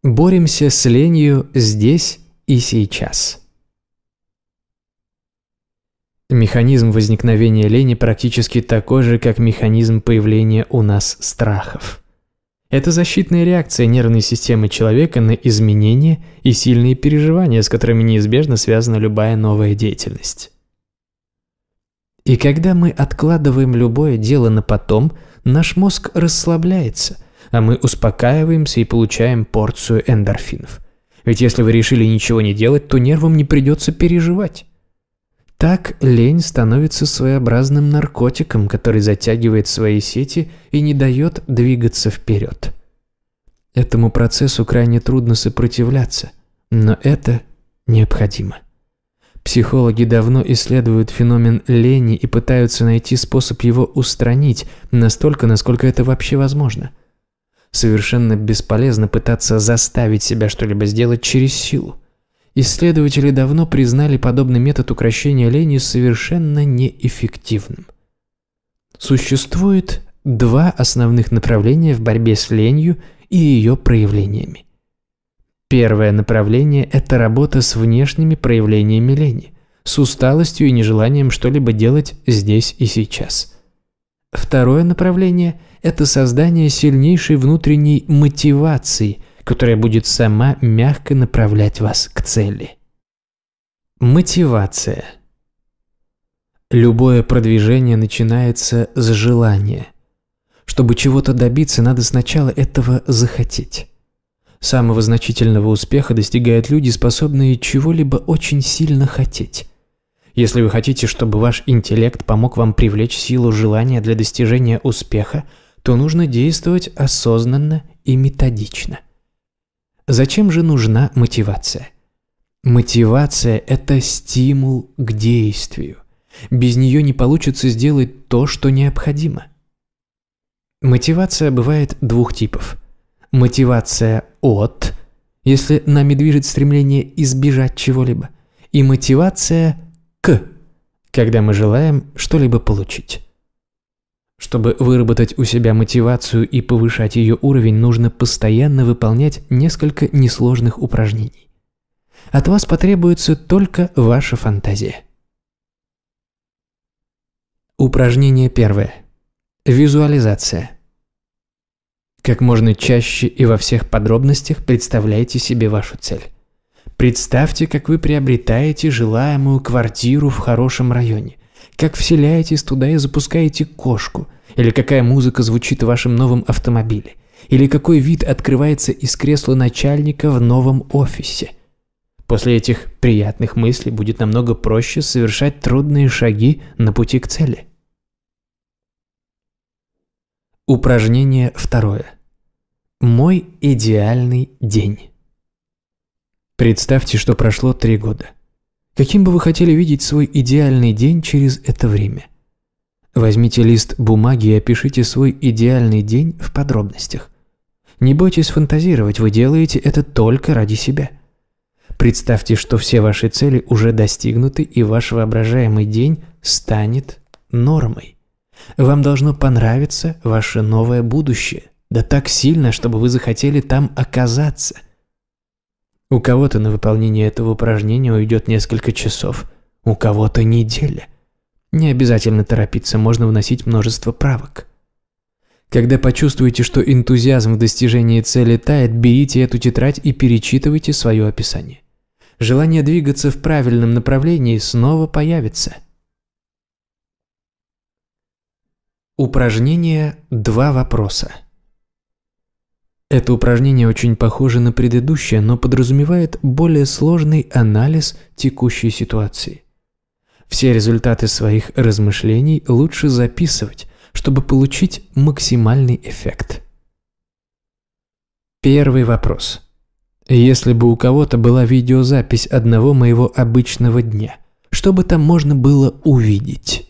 Боремся с ленью здесь и сейчас. Механизм возникновения лени практически такой же, как механизм появления у нас страхов. Это защитная реакция нервной системы человека на изменения и сильные переживания, с которыми неизбежно связана любая новая деятельность. И когда мы откладываем любое дело на потом, наш мозг расслабляется, а мы успокаиваемся и получаем порцию эндорфинов. Ведь если вы решили ничего не делать, то нервам не придется переживать. Так лень становится своеобразным наркотиком, который затягивает свои сети и не дает двигаться вперед. Этому процессу крайне трудно сопротивляться, но это необходимо. Психологи давно исследуют феномен лени и пытаются найти способ его устранить настолько, насколько это вообще возможно. Совершенно бесполезно пытаться заставить себя что-либо сделать через силу. Исследователи давно признали подобный метод укрощения лени совершенно неэффективным. Существует два основных направления в борьбе с ленью и ее проявлениями. Первое направление – это работа с внешними проявлениями лени, с усталостью и нежеланием что-либо делать здесь и сейчас. Второе направление – это создание сильнейшей внутренней мотивации – которая будет сама мягко направлять вас к цели. Мотивация. Любое продвижение начинается с желания. Чтобы чего-то добиться, надо сначала этого захотеть. Самого значительного успеха достигают люди, способные чего-либо очень сильно хотеть. Если вы хотите, чтобы ваш интеллект помог вам привлечь силу желания для достижения успеха, то нужно действовать осознанно и методично. Зачем же нужна мотивация? Мотивация – это стимул к действию. Без нее не получится сделать то, что необходимо. Мотивация бывает двух типов. Мотивация от, если нами движет стремление избежать чего-либо, и мотивация к, когда мы желаем что-либо получить. Чтобы выработать у себя мотивацию и повышать ее уровень, нужно постоянно выполнять несколько несложных упражнений. От вас потребуется только ваша фантазия. Упражнение первое. Визуализация. Как можно чаще и во всех подробностях представляйте себе вашу цель. Представьте, как вы приобретаете желаемую квартиру в хорошем районе – как вселяетесь туда и запускаете кошку? Или какая музыка звучит в вашем новом автомобиле? Или какой вид открывается из кресла начальника в новом офисе? После этих приятных мыслей будет намного проще совершать трудные шаги на пути к цели. Упражнение второе. Мой идеальный день. Представьте, что прошло три года. Каким бы вы хотели видеть свой идеальный день через это время? Возьмите лист бумаги и опишите свой идеальный день в подробностях. Не бойтесь фантазировать, вы делаете это только ради себя. Представьте, что все ваши цели уже достигнуты и ваш воображаемый день станет нормой. Вам должно понравиться ваше новое будущее, да так сильно, чтобы вы захотели там оказаться. У кого-то на выполнение этого упражнения уйдет несколько часов, у кого-то неделя. Не обязательно торопиться, можно вносить множество правок. Когда почувствуете, что энтузиазм в достижении цели тает, берите эту тетрадь и перечитывайте свое описание. Желание двигаться в правильном направлении снова появится. Упражнение «Два вопроса». Это упражнение очень похоже на предыдущее, но подразумевает более сложный анализ текущей ситуации. Все результаты своих размышлений лучше записывать, чтобы получить максимальный эффект. Первый вопрос. Если бы у кого-то была видеозапись одного моего обычного дня, что бы там можно было увидеть?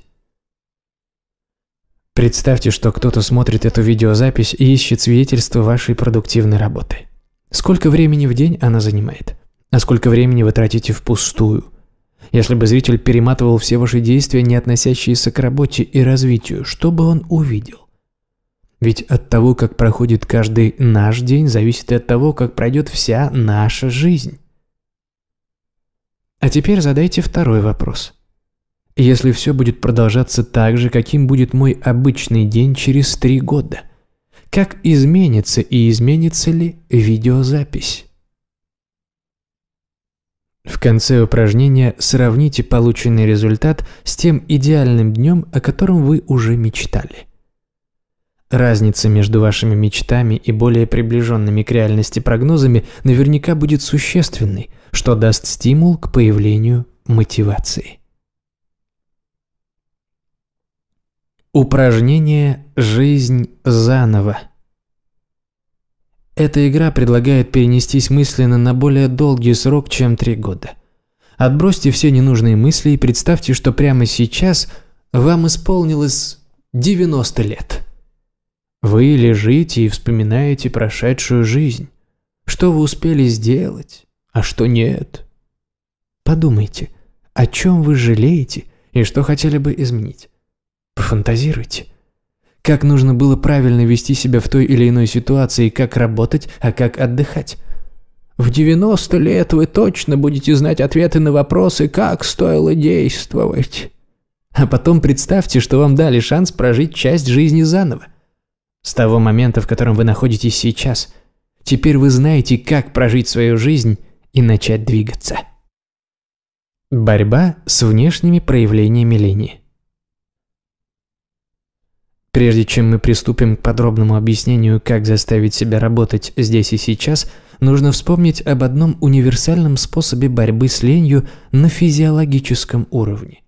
Представьте, что кто-то смотрит эту видеозапись и ищет свидетельство вашей продуктивной работы. Сколько времени в день она занимает? А сколько времени вы тратите впустую? Если бы зритель перематывал все ваши действия, не относящиеся к работе и развитию, что бы он увидел? Ведь от того, как проходит каждый наш день, зависит и от того, как пройдет вся наша жизнь. А теперь задайте второй вопрос – если все будет продолжаться так же, каким будет мой обычный день через три года? Как изменится и изменится ли видеозапись? В конце упражнения сравните полученный результат с тем идеальным днем, о котором вы уже мечтали. Разница между вашими мечтами и более приближенными к реальности прогнозами наверняка будет существенной, что даст стимул к появлению мотивации. Упражнение «Жизнь заново». Эта игра предлагает перенестись мысленно на более долгий срок, чем три года. Отбросьте все ненужные мысли и представьте, что прямо сейчас вам исполнилось 90 лет. Вы лежите и вспоминаете прошедшую жизнь. Что вы успели сделать, а что нет. Подумайте, о чем вы жалеете и что хотели бы изменить. Пофантазируйте. Как нужно было правильно вести себя в той или иной ситуации, как работать, а как отдыхать. В 90 лет вы точно будете знать ответы на вопросы, как стоило действовать. А потом представьте, что вам дали шанс прожить часть жизни заново. С того момента, в котором вы находитесь сейчас, теперь вы знаете, как прожить свою жизнь и начать двигаться. Борьба с внешними проявлениями линии. Прежде чем мы приступим к подробному объяснению, как заставить себя работать здесь и сейчас, нужно вспомнить об одном универсальном способе борьбы с ленью на физиологическом уровне.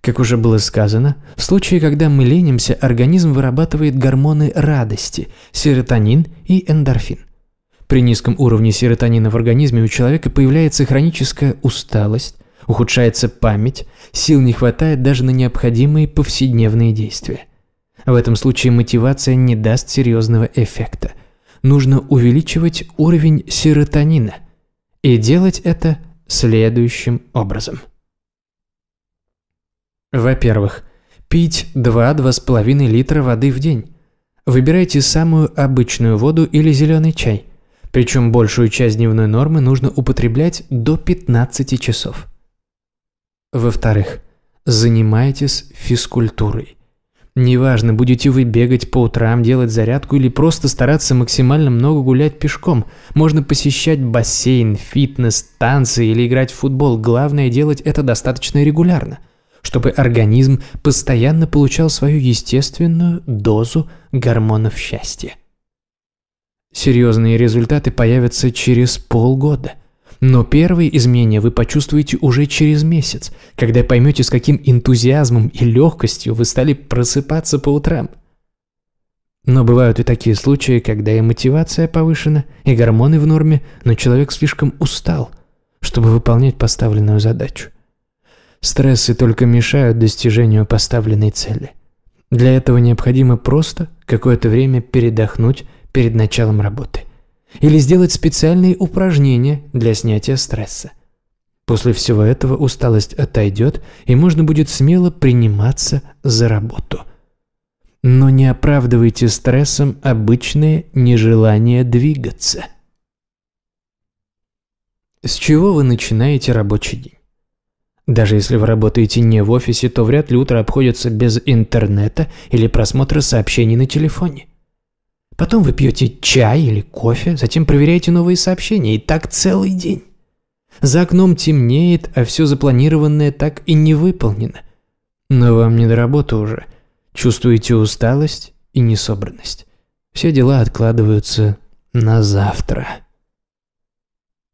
Как уже было сказано, в случае, когда мы ленимся, организм вырабатывает гормоны радости – серотонин и эндорфин. При низком уровне серотонина в организме у человека появляется хроническая усталость, ухудшается память, сил не хватает даже на необходимые повседневные действия. В этом случае мотивация не даст серьезного эффекта. Нужно увеличивать уровень серотонина. И делать это следующим образом. Во-первых, пить 2-2,5 литра воды в день. Выбирайте самую обычную воду или зеленый чай. Причем большую часть дневной нормы нужно употреблять до 15 часов. Во-вторых, занимайтесь физкультурой. Неважно, будете вы бегать по утрам, делать зарядку или просто стараться максимально много гулять пешком. Можно посещать бассейн, фитнес, танцы или играть в футбол. Главное делать это достаточно регулярно, чтобы организм постоянно получал свою естественную дозу гормонов счастья. Серьезные результаты появятся через полгода – но первые изменения вы почувствуете уже через месяц, когда поймете, с каким энтузиазмом и легкостью вы стали просыпаться по утрам. Но бывают и такие случаи, когда и мотивация повышена, и гормоны в норме, но человек слишком устал, чтобы выполнять поставленную задачу. Стрессы только мешают достижению поставленной цели. Для этого необходимо просто какое-то время передохнуть перед началом работы или сделать специальные упражнения для снятия стресса. После всего этого усталость отойдет, и можно будет смело приниматься за работу. Но не оправдывайте стрессом обычное нежелание двигаться. С чего вы начинаете рабочий день? Даже если вы работаете не в офисе, то вряд ли утро обходится без интернета или просмотра сообщений на телефоне. Потом вы пьете чай или кофе, затем проверяете новые сообщения, и так целый день. За окном темнеет, а все запланированное так и не выполнено. Но вам не до работы уже. Чувствуете усталость и несобранность. Все дела откладываются на завтра.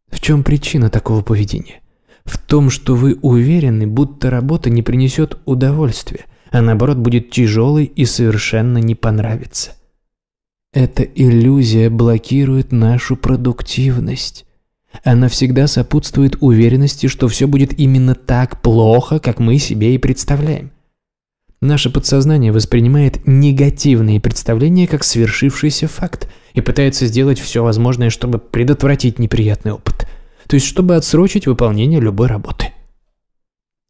В чем причина такого поведения? В том, что вы уверены, будто работа не принесет удовольствия, а наоборот будет тяжелой и совершенно не понравится. Эта иллюзия блокирует нашу продуктивность. Она всегда сопутствует уверенности, что все будет именно так плохо, как мы себе и представляем. Наше подсознание воспринимает негативные представления как свершившийся факт и пытается сделать все возможное, чтобы предотвратить неприятный опыт, то есть чтобы отсрочить выполнение любой работы.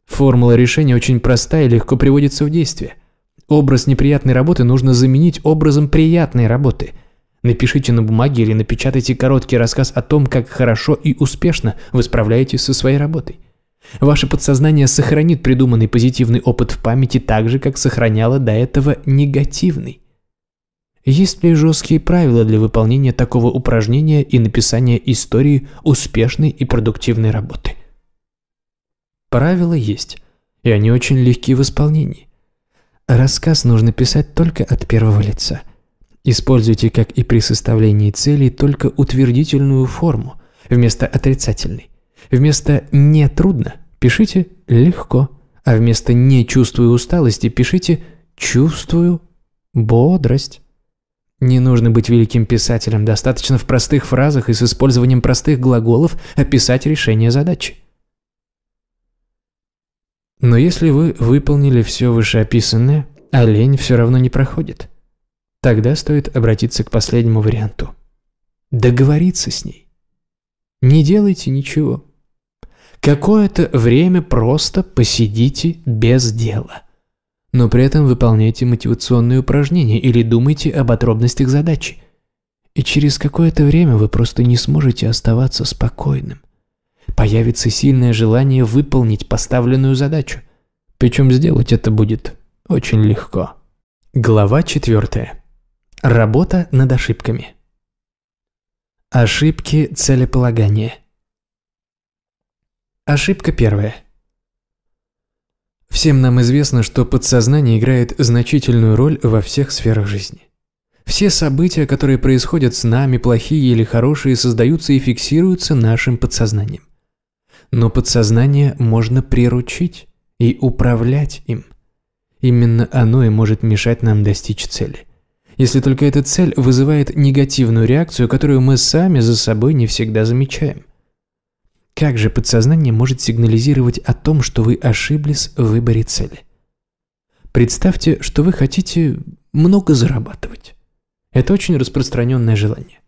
Формула решения очень проста и легко приводится в действие – Образ неприятной работы нужно заменить образом приятной работы. Напишите на бумаге или напечатайте короткий рассказ о том, как хорошо и успешно вы справляетесь со своей работой. Ваше подсознание сохранит придуманный позитивный опыт в памяти так же, как сохраняло до этого негативный. Есть ли жесткие правила для выполнения такого упражнения и написания истории успешной и продуктивной работы? Правила есть, и они очень легки в исполнении. Рассказ нужно писать только от первого лица. Используйте, как и при составлении целей, только утвердительную форму вместо отрицательной. Вместо «не трудно» пишите «легко», а вместо «не чувствую усталости» пишите «чувствую бодрость». Не нужно быть великим писателем, достаточно в простых фразах и с использованием простых глаголов описать решение задачи. Но если вы выполнили все вышеописанное, а лень все равно не проходит, тогда стоит обратиться к последнему варианту. Договориться с ней. Не делайте ничего. Какое-то время просто посидите без дела. Но при этом выполняйте мотивационные упражнения или думайте об отробностях задачи. И через какое-то время вы просто не сможете оставаться спокойным появится сильное желание выполнить поставленную задачу. Причем сделать это будет очень легко. Глава 4. Работа над ошибками. Ошибки целеполагания. Ошибка первая. Всем нам известно, что подсознание играет значительную роль во всех сферах жизни. Все события, которые происходят с нами, плохие или хорошие, создаются и фиксируются нашим подсознанием но подсознание можно приручить и управлять им. Именно оно и может мешать нам достичь цели. Если только эта цель вызывает негативную реакцию, которую мы сами за собой не всегда замечаем. Как же подсознание может сигнализировать о том, что вы ошиблись в выборе цели? Представьте, что вы хотите много зарабатывать. Это очень распространенное желание.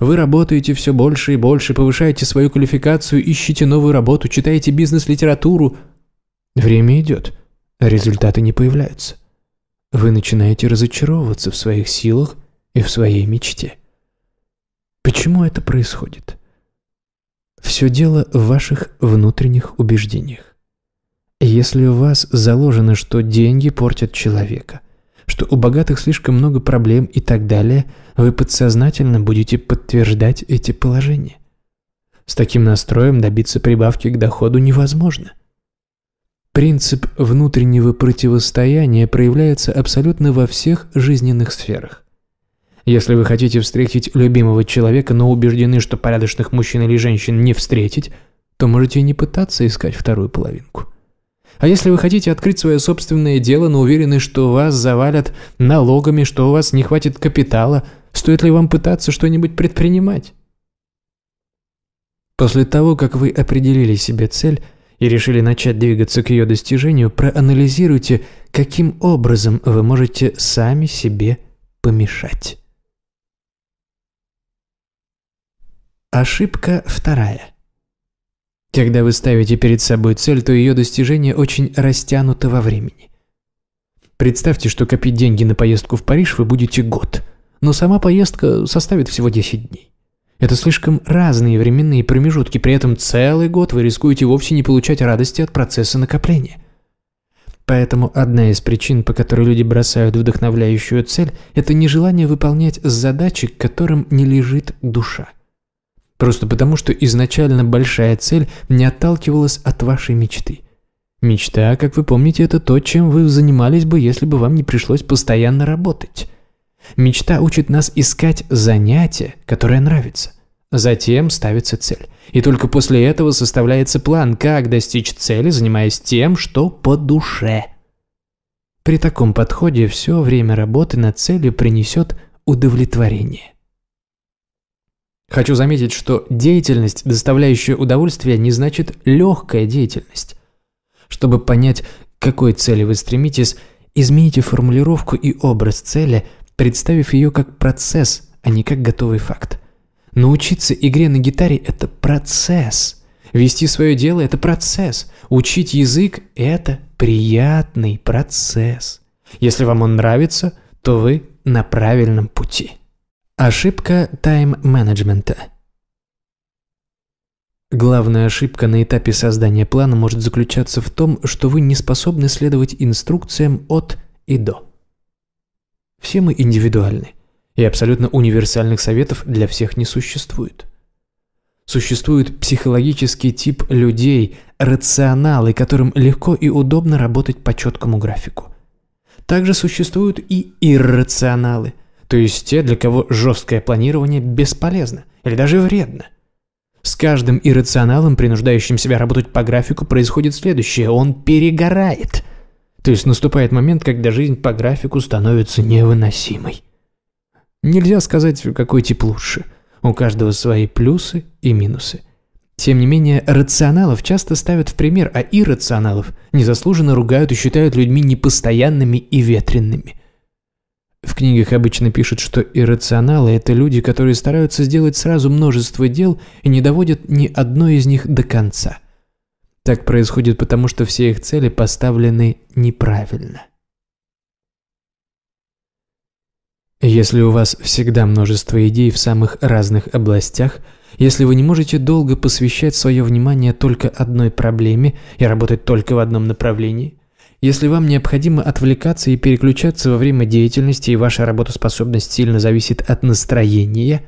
Вы работаете все больше и больше, повышаете свою квалификацию, ищете новую работу, читаете бизнес-литературу. Время идет, а результаты не появляются. Вы начинаете разочаровываться в своих силах и в своей мечте. Почему это происходит? Все дело в ваших внутренних убеждениях. Если у вас заложено, что деньги портят человека, что у богатых слишком много проблем и так далее, вы подсознательно будете подтверждать эти положения. С таким настроем добиться прибавки к доходу невозможно. Принцип внутреннего противостояния проявляется абсолютно во всех жизненных сферах. Если вы хотите встретить любимого человека, но убеждены, что порядочных мужчин или женщин не встретить, то можете не пытаться искать вторую половинку. А если вы хотите открыть свое собственное дело, но уверены, что вас завалят налогами, что у вас не хватит капитала, стоит ли вам пытаться что-нибудь предпринимать? После того, как вы определили себе цель и решили начать двигаться к ее достижению, проанализируйте, каким образом вы можете сами себе помешать. Ошибка вторая – когда вы ставите перед собой цель, то ее достижение очень растянуто во времени. Представьте, что копить деньги на поездку в Париж вы будете год, но сама поездка составит всего 10 дней. Это слишком разные временные промежутки, при этом целый год вы рискуете вовсе не получать радости от процесса накопления. Поэтому одна из причин, по которой люди бросают вдохновляющую цель, это нежелание выполнять задачи, к которым не лежит душа. Просто потому, что изначально большая цель не отталкивалась от вашей мечты. Мечта, как вы помните, это то, чем вы занимались бы, если бы вам не пришлось постоянно работать. Мечта учит нас искать занятие, которое нравится. Затем ставится цель. И только после этого составляется план, как достичь цели, занимаясь тем, что по душе. При таком подходе все время работы над целью принесет удовлетворение. Хочу заметить, что деятельность, доставляющая удовольствие, не значит легкая деятельность. Чтобы понять, к какой цели вы стремитесь, измените формулировку и образ цели, представив ее как процесс, а не как готовый факт. Научиться игре на гитаре – это процесс. Вести свое дело – это процесс. Учить язык – это приятный процесс. Если вам он нравится, то вы на правильном пути. Ошибка тайм-менеджмента Главная ошибка на этапе создания плана может заключаться в том, что вы не способны следовать инструкциям от и до. Все мы индивидуальны, и абсолютно универсальных советов для всех не существует. Существует психологический тип людей, рационалы, которым легко и удобно работать по четкому графику. Также существуют и иррационалы – то есть те, для кого жесткое планирование бесполезно или даже вредно. С каждым иррационалом, принуждающим себя работать по графику, происходит следующее – он перегорает. То есть наступает момент, когда жизнь по графику становится невыносимой. Нельзя сказать, какой тип лучше. У каждого свои плюсы и минусы. Тем не менее, рационалов часто ставят в пример, а иррационалов незаслуженно ругают и считают людьми непостоянными и ветренными – в книгах обычно пишут, что иррационалы – это люди, которые стараются сделать сразу множество дел и не доводят ни одно из них до конца. Так происходит потому, что все их цели поставлены неправильно. Если у вас всегда множество идей в самых разных областях, если вы не можете долго посвящать свое внимание только одной проблеме и работать только в одном направлении – если вам необходимо отвлекаться и переключаться во время деятельности, и ваша работоспособность сильно зависит от настроения,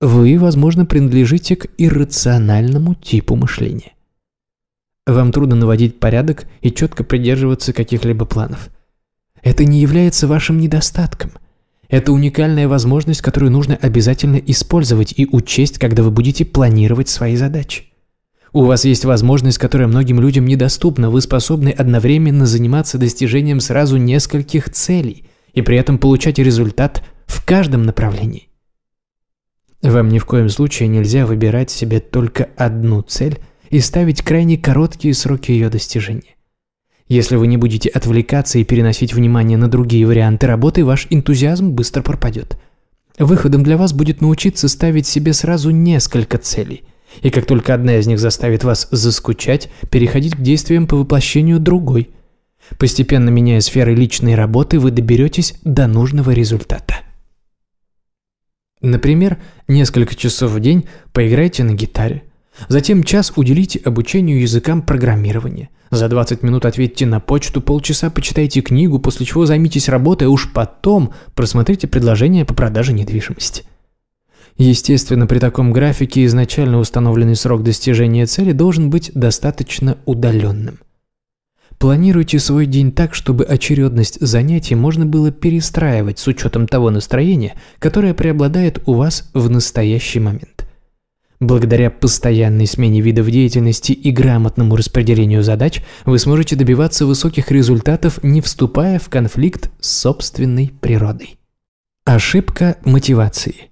вы, возможно, принадлежите к иррациональному типу мышления. Вам трудно наводить порядок и четко придерживаться каких-либо планов. Это не является вашим недостатком. Это уникальная возможность, которую нужно обязательно использовать и учесть, когда вы будете планировать свои задачи. У вас есть возможность, которая многим людям недоступна. Вы способны одновременно заниматься достижением сразу нескольких целей и при этом получать результат в каждом направлении. Вам ни в коем случае нельзя выбирать себе только одну цель и ставить крайне короткие сроки ее достижения. Если вы не будете отвлекаться и переносить внимание на другие варианты работы, ваш энтузиазм быстро пропадет. Выходом для вас будет научиться ставить себе сразу несколько целей – и как только одна из них заставит вас заскучать, переходить к действиям по воплощению другой. Постепенно меняя сферы личной работы, вы доберетесь до нужного результата. Например, несколько часов в день поиграйте на гитаре. Затем час уделите обучению языкам программирования. За 20 минут ответьте на почту, полчаса почитайте книгу, после чего займитесь работой, а уж потом просмотрите предложения по продаже недвижимости. Естественно, при таком графике изначально установленный срок достижения цели должен быть достаточно удаленным. Планируйте свой день так, чтобы очередность занятий можно было перестраивать с учетом того настроения, которое преобладает у вас в настоящий момент. Благодаря постоянной смене видов деятельности и грамотному распределению задач вы сможете добиваться высоких результатов, не вступая в конфликт с собственной природой. Ошибка мотивации –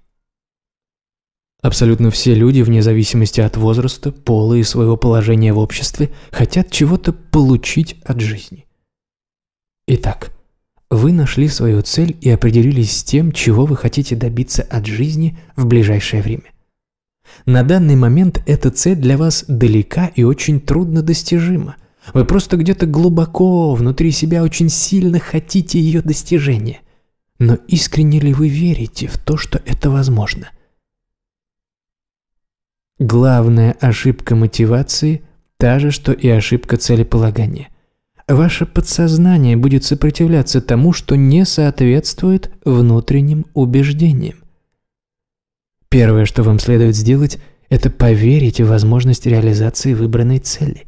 Абсолютно все люди, вне зависимости от возраста, пола и своего положения в обществе, хотят чего-то получить от жизни. Итак, вы нашли свою цель и определились с тем, чего вы хотите добиться от жизни в ближайшее время. На данный момент эта цель для вас далека и очень трудно достижима. Вы просто где-то глубоко, внутри себя очень сильно хотите ее достижения. Но искренне ли вы верите в то, что это возможно – Главная ошибка мотивации – та же, что и ошибка целеполагания. Ваше подсознание будет сопротивляться тому, что не соответствует внутренним убеждениям. Первое, что вам следует сделать, это поверить в возможность реализации выбранной цели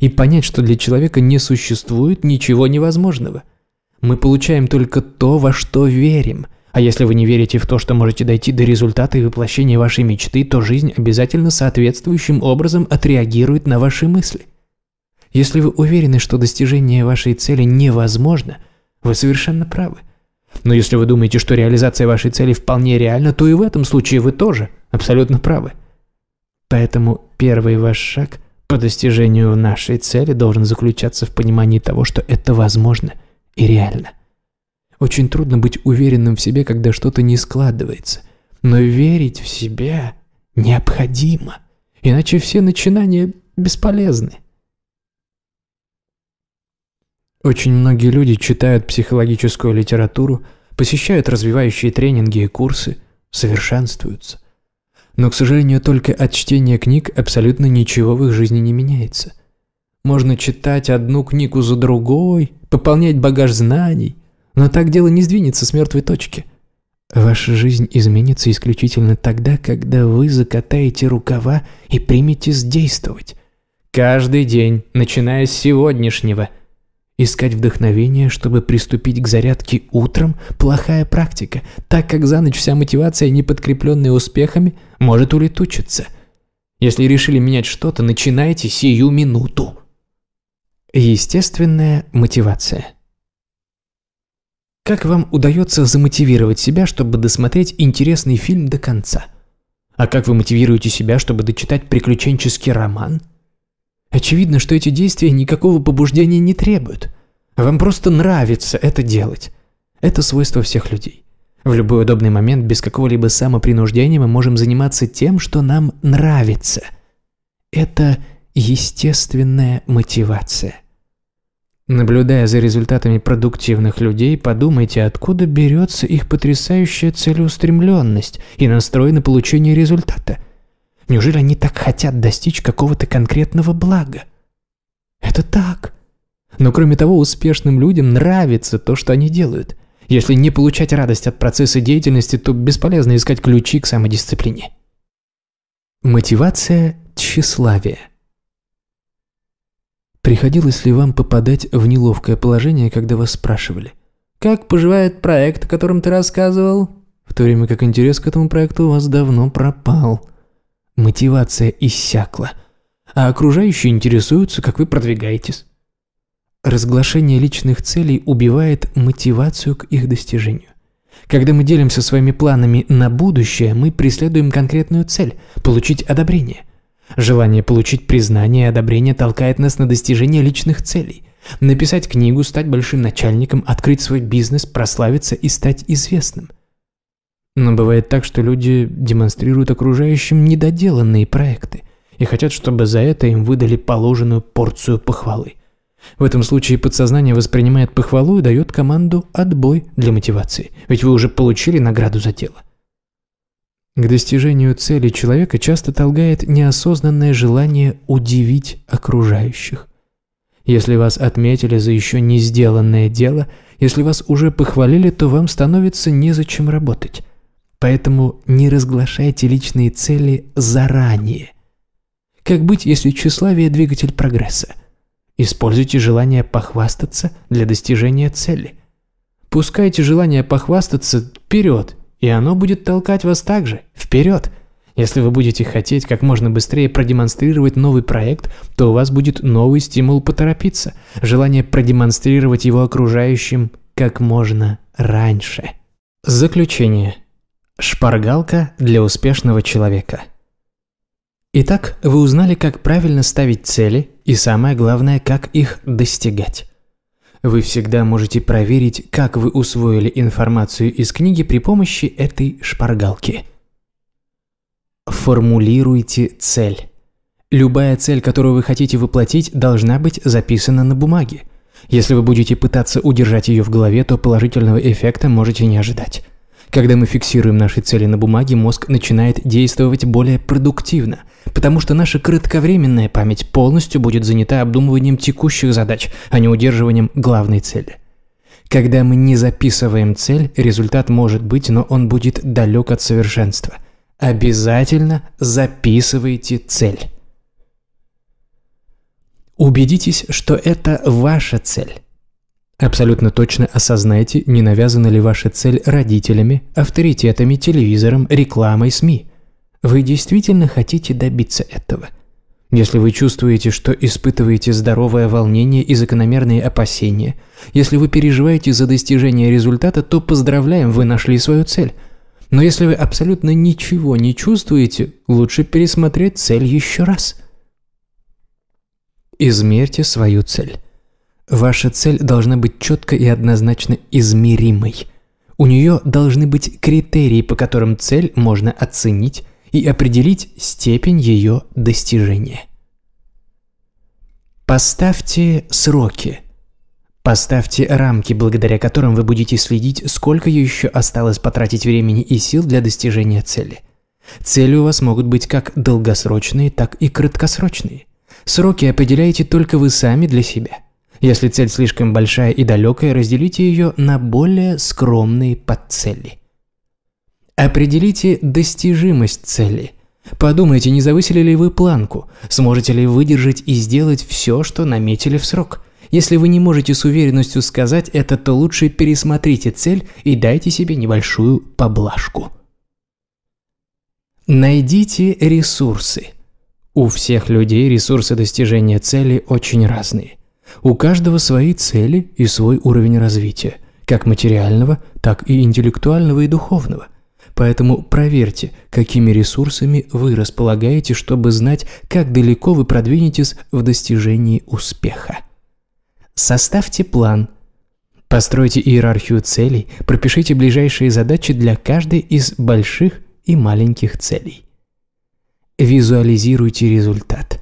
и понять, что для человека не существует ничего невозможного. Мы получаем только то, во что верим – а если вы не верите в то, что можете дойти до результата и воплощения вашей мечты, то жизнь обязательно соответствующим образом отреагирует на ваши мысли. Если вы уверены, что достижение вашей цели невозможно, вы совершенно правы. Но если вы думаете, что реализация вашей цели вполне реальна, то и в этом случае вы тоже абсолютно правы. Поэтому первый ваш шаг по достижению нашей цели должен заключаться в понимании того, что это возможно и реально – очень трудно быть уверенным в себе, когда что-то не складывается. Но верить в себя необходимо, иначе все начинания бесполезны. Очень многие люди читают психологическую литературу, посещают развивающие тренинги и курсы, совершенствуются. Но, к сожалению, только от чтения книг абсолютно ничего в их жизни не меняется. Можно читать одну книгу за другой, пополнять багаж знаний, но так дело не сдвинется с мертвой точки. Ваша жизнь изменится исключительно тогда, когда вы закатаете рукава и примете действовать. Каждый день, начиная с сегодняшнего. Искать вдохновение, чтобы приступить к зарядке утром – плохая практика, так как за ночь вся мотивация, не подкрепленная успехами, может улетучиться. Если решили менять что-то, начинайте сию минуту. Естественная мотивация. Как вам удается замотивировать себя, чтобы досмотреть интересный фильм до конца? А как вы мотивируете себя, чтобы дочитать приключенческий роман? Очевидно, что эти действия никакого побуждения не требуют. Вам просто нравится это делать. Это свойство всех людей. В любой удобный момент, без какого-либо самопринуждения, мы можем заниматься тем, что нам нравится. Это естественная мотивация. Наблюдая за результатами продуктивных людей, подумайте, откуда берется их потрясающая целеустремленность и настрой на получение результата. Неужели они так хотят достичь какого-то конкретного блага? Это так. Но кроме того, успешным людям нравится то, что они делают. Если не получать радость от процесса деятельности, то бесполезно искать ключи к самодисциплине. Мотивация тщеславия – Приходилось ли вам попадать в неловкое положение, когда вас спрашивали? «Как поживает проект, о котором ты рассказывал?» В то время как интерес к этому проекту у вас давно пропал. Мотивация иссякла. А окружающие интересуются, как вы продвигаетесь. Разглашение личных целей убивает мотивацию к их достижению. Когда мы делимся своими планами на будущее, мы преследуем конкретную цель – получить одобрение – Желание получить признание и одобрение толкает нас на достижение личных целей. Написать книгу, стать большим начальником, открыть свой бизнес, прославиться и стать известным. Но бывает так, что люди демонстрируют окружающим недоделанные проекты и хотят, чтобы за это им выдали положенную порцию похвалы. В этом случае подсознание воспринимает похвалу и дает команду «отбой» для мотивации, ведь вы уже получили награду за дело. К достижению цели человека часто толкает неосознанное желание удивить окружающих. Если вас отметили за еще не сделанное дело, если вас уже похвалили, то вам становится незачем работать. Поэтому не разглашайте личные цели заранее. Как быть, если тщеславие – двигатель прогресса? Используйте желание похвастаться для достижения цели. Пускайте желание похвастаться вперед – и оно будет толкать вас также, вперед. Если вы будете хотеть как можно быстрее продемонстрировать новый проект, то у вас будет новый стимул поторопиться, желание продемонстрировать его окружающим как можно раньше. Заключение. Шпаргалка для успешного человека. Итак, вы узнали, как правильно ставить цели и самое главное, как их достигать. Вы всегда можете проверить, как вы усвоили информацию из книги при помощи этой шпаргалки. Формулируйте цель. Любая цель, которую вы хотите воплотить, должна быть записана на бумаге. Если вы будете пытаться удержать ее в голове, то положительного эффекта можете не ожидать. Когда мы фиксируем наши цели на бумаге, мозг начинает действовать более продуктивно, потому что наша кратковременная память полностью будет занята обдумыванием текущих задач, а не удерживанием главной цели. Когда мы не записываем цель, результат может быть, но он будет далек от совершенства. Обязательно записывайте цель. Убедитесь, что это ваша цель. Абсолютно точно осознайте, не навязана ли ваша цель родителями, авторитетами, телевизором, рекламой, СМИ. Вы действительно хотите добиться этого. Если вы чувствуете, что испытываете здоровое волнение и закономерные опасения, если вы переживаете за достижение результата, то поздравляем, вы нашли свою цель. Но если вы абсолютно ничего не чувствуете, лучше пересмотреть цель еще раз. Измерьте свою цель. Ваша цель должна быть четко и однозначно измеримой. У нее должны быть критерии, по которым цель можно оценить и определить степень ее достижения. Поставьте сроки. Поставьте рамки, благодаря которым вы будете следить, сколько еще осталось потратить времени и сил для достижения цели. Цели у вас могут быть как долгосрочные, так и краткосрочные. Сроки определяете только вы сами для себя. Если цель слишком большая и далекая, разделите ее на более скромные подцели. Определите достижимость цели. Подумайте, не завысили ли вы планку, сможете ли выдержать и сделать все, что наметили в срок. Если вы не можете с уверенностью сказать это, то лучше пересмотрите цель и дайте себе небольшую поблажку. Найдите ресурсы. У всех людей ресурсы достижения цели очень разные – у каждого свои цели и свой уровень развития, как материального, так и интеллектуального и духовного. Поэтому проверьте, какими ресурсами вы располагаете, чтобы знать, как далеко вы продвинетесь в достижении успеха. Составьте план. Постройте иерархию целей, пропишите ближайшие задачи для каждой из больших и маленьких целей. Визуализируйте результат.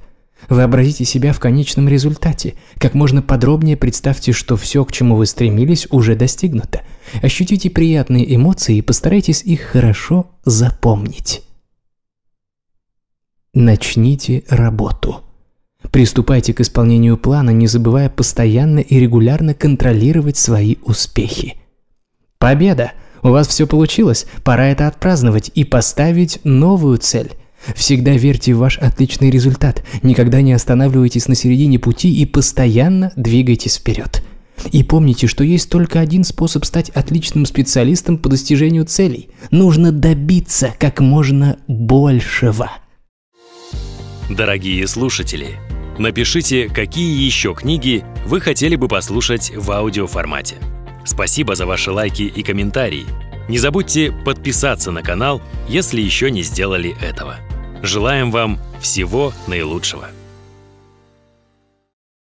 Вообразите себя в конечном результате. Как можно подробнее представьте, что все, к чему вы стремились, уже достигнуто. Ощутите приятные эмоции и постарайтесь их хорошо запомнить. Начните работу. Приступайте к исполнению плана, не забывая постоянно и регулярно контролировать свои успехи. Победа! У вас все получилось, пора это отпраздновать и поставить новую цель. Всегда верьте в ваш отличный результат, никогда не останавливайтесь на середине пути и постоянно двигайтесь вперед. И помните, что есть только один способ стать отличным специалистом по достижению целей. Нужно добиться как можно большего. Дорогие слушатели, напишите, какие еще книги вы хотели бы послушать в аудиоформате. Спасибо за ваши лайки и комментарии. Не забудьте подписаться на канал, если еще не сделали этого. Желаем вам всего наилучшего!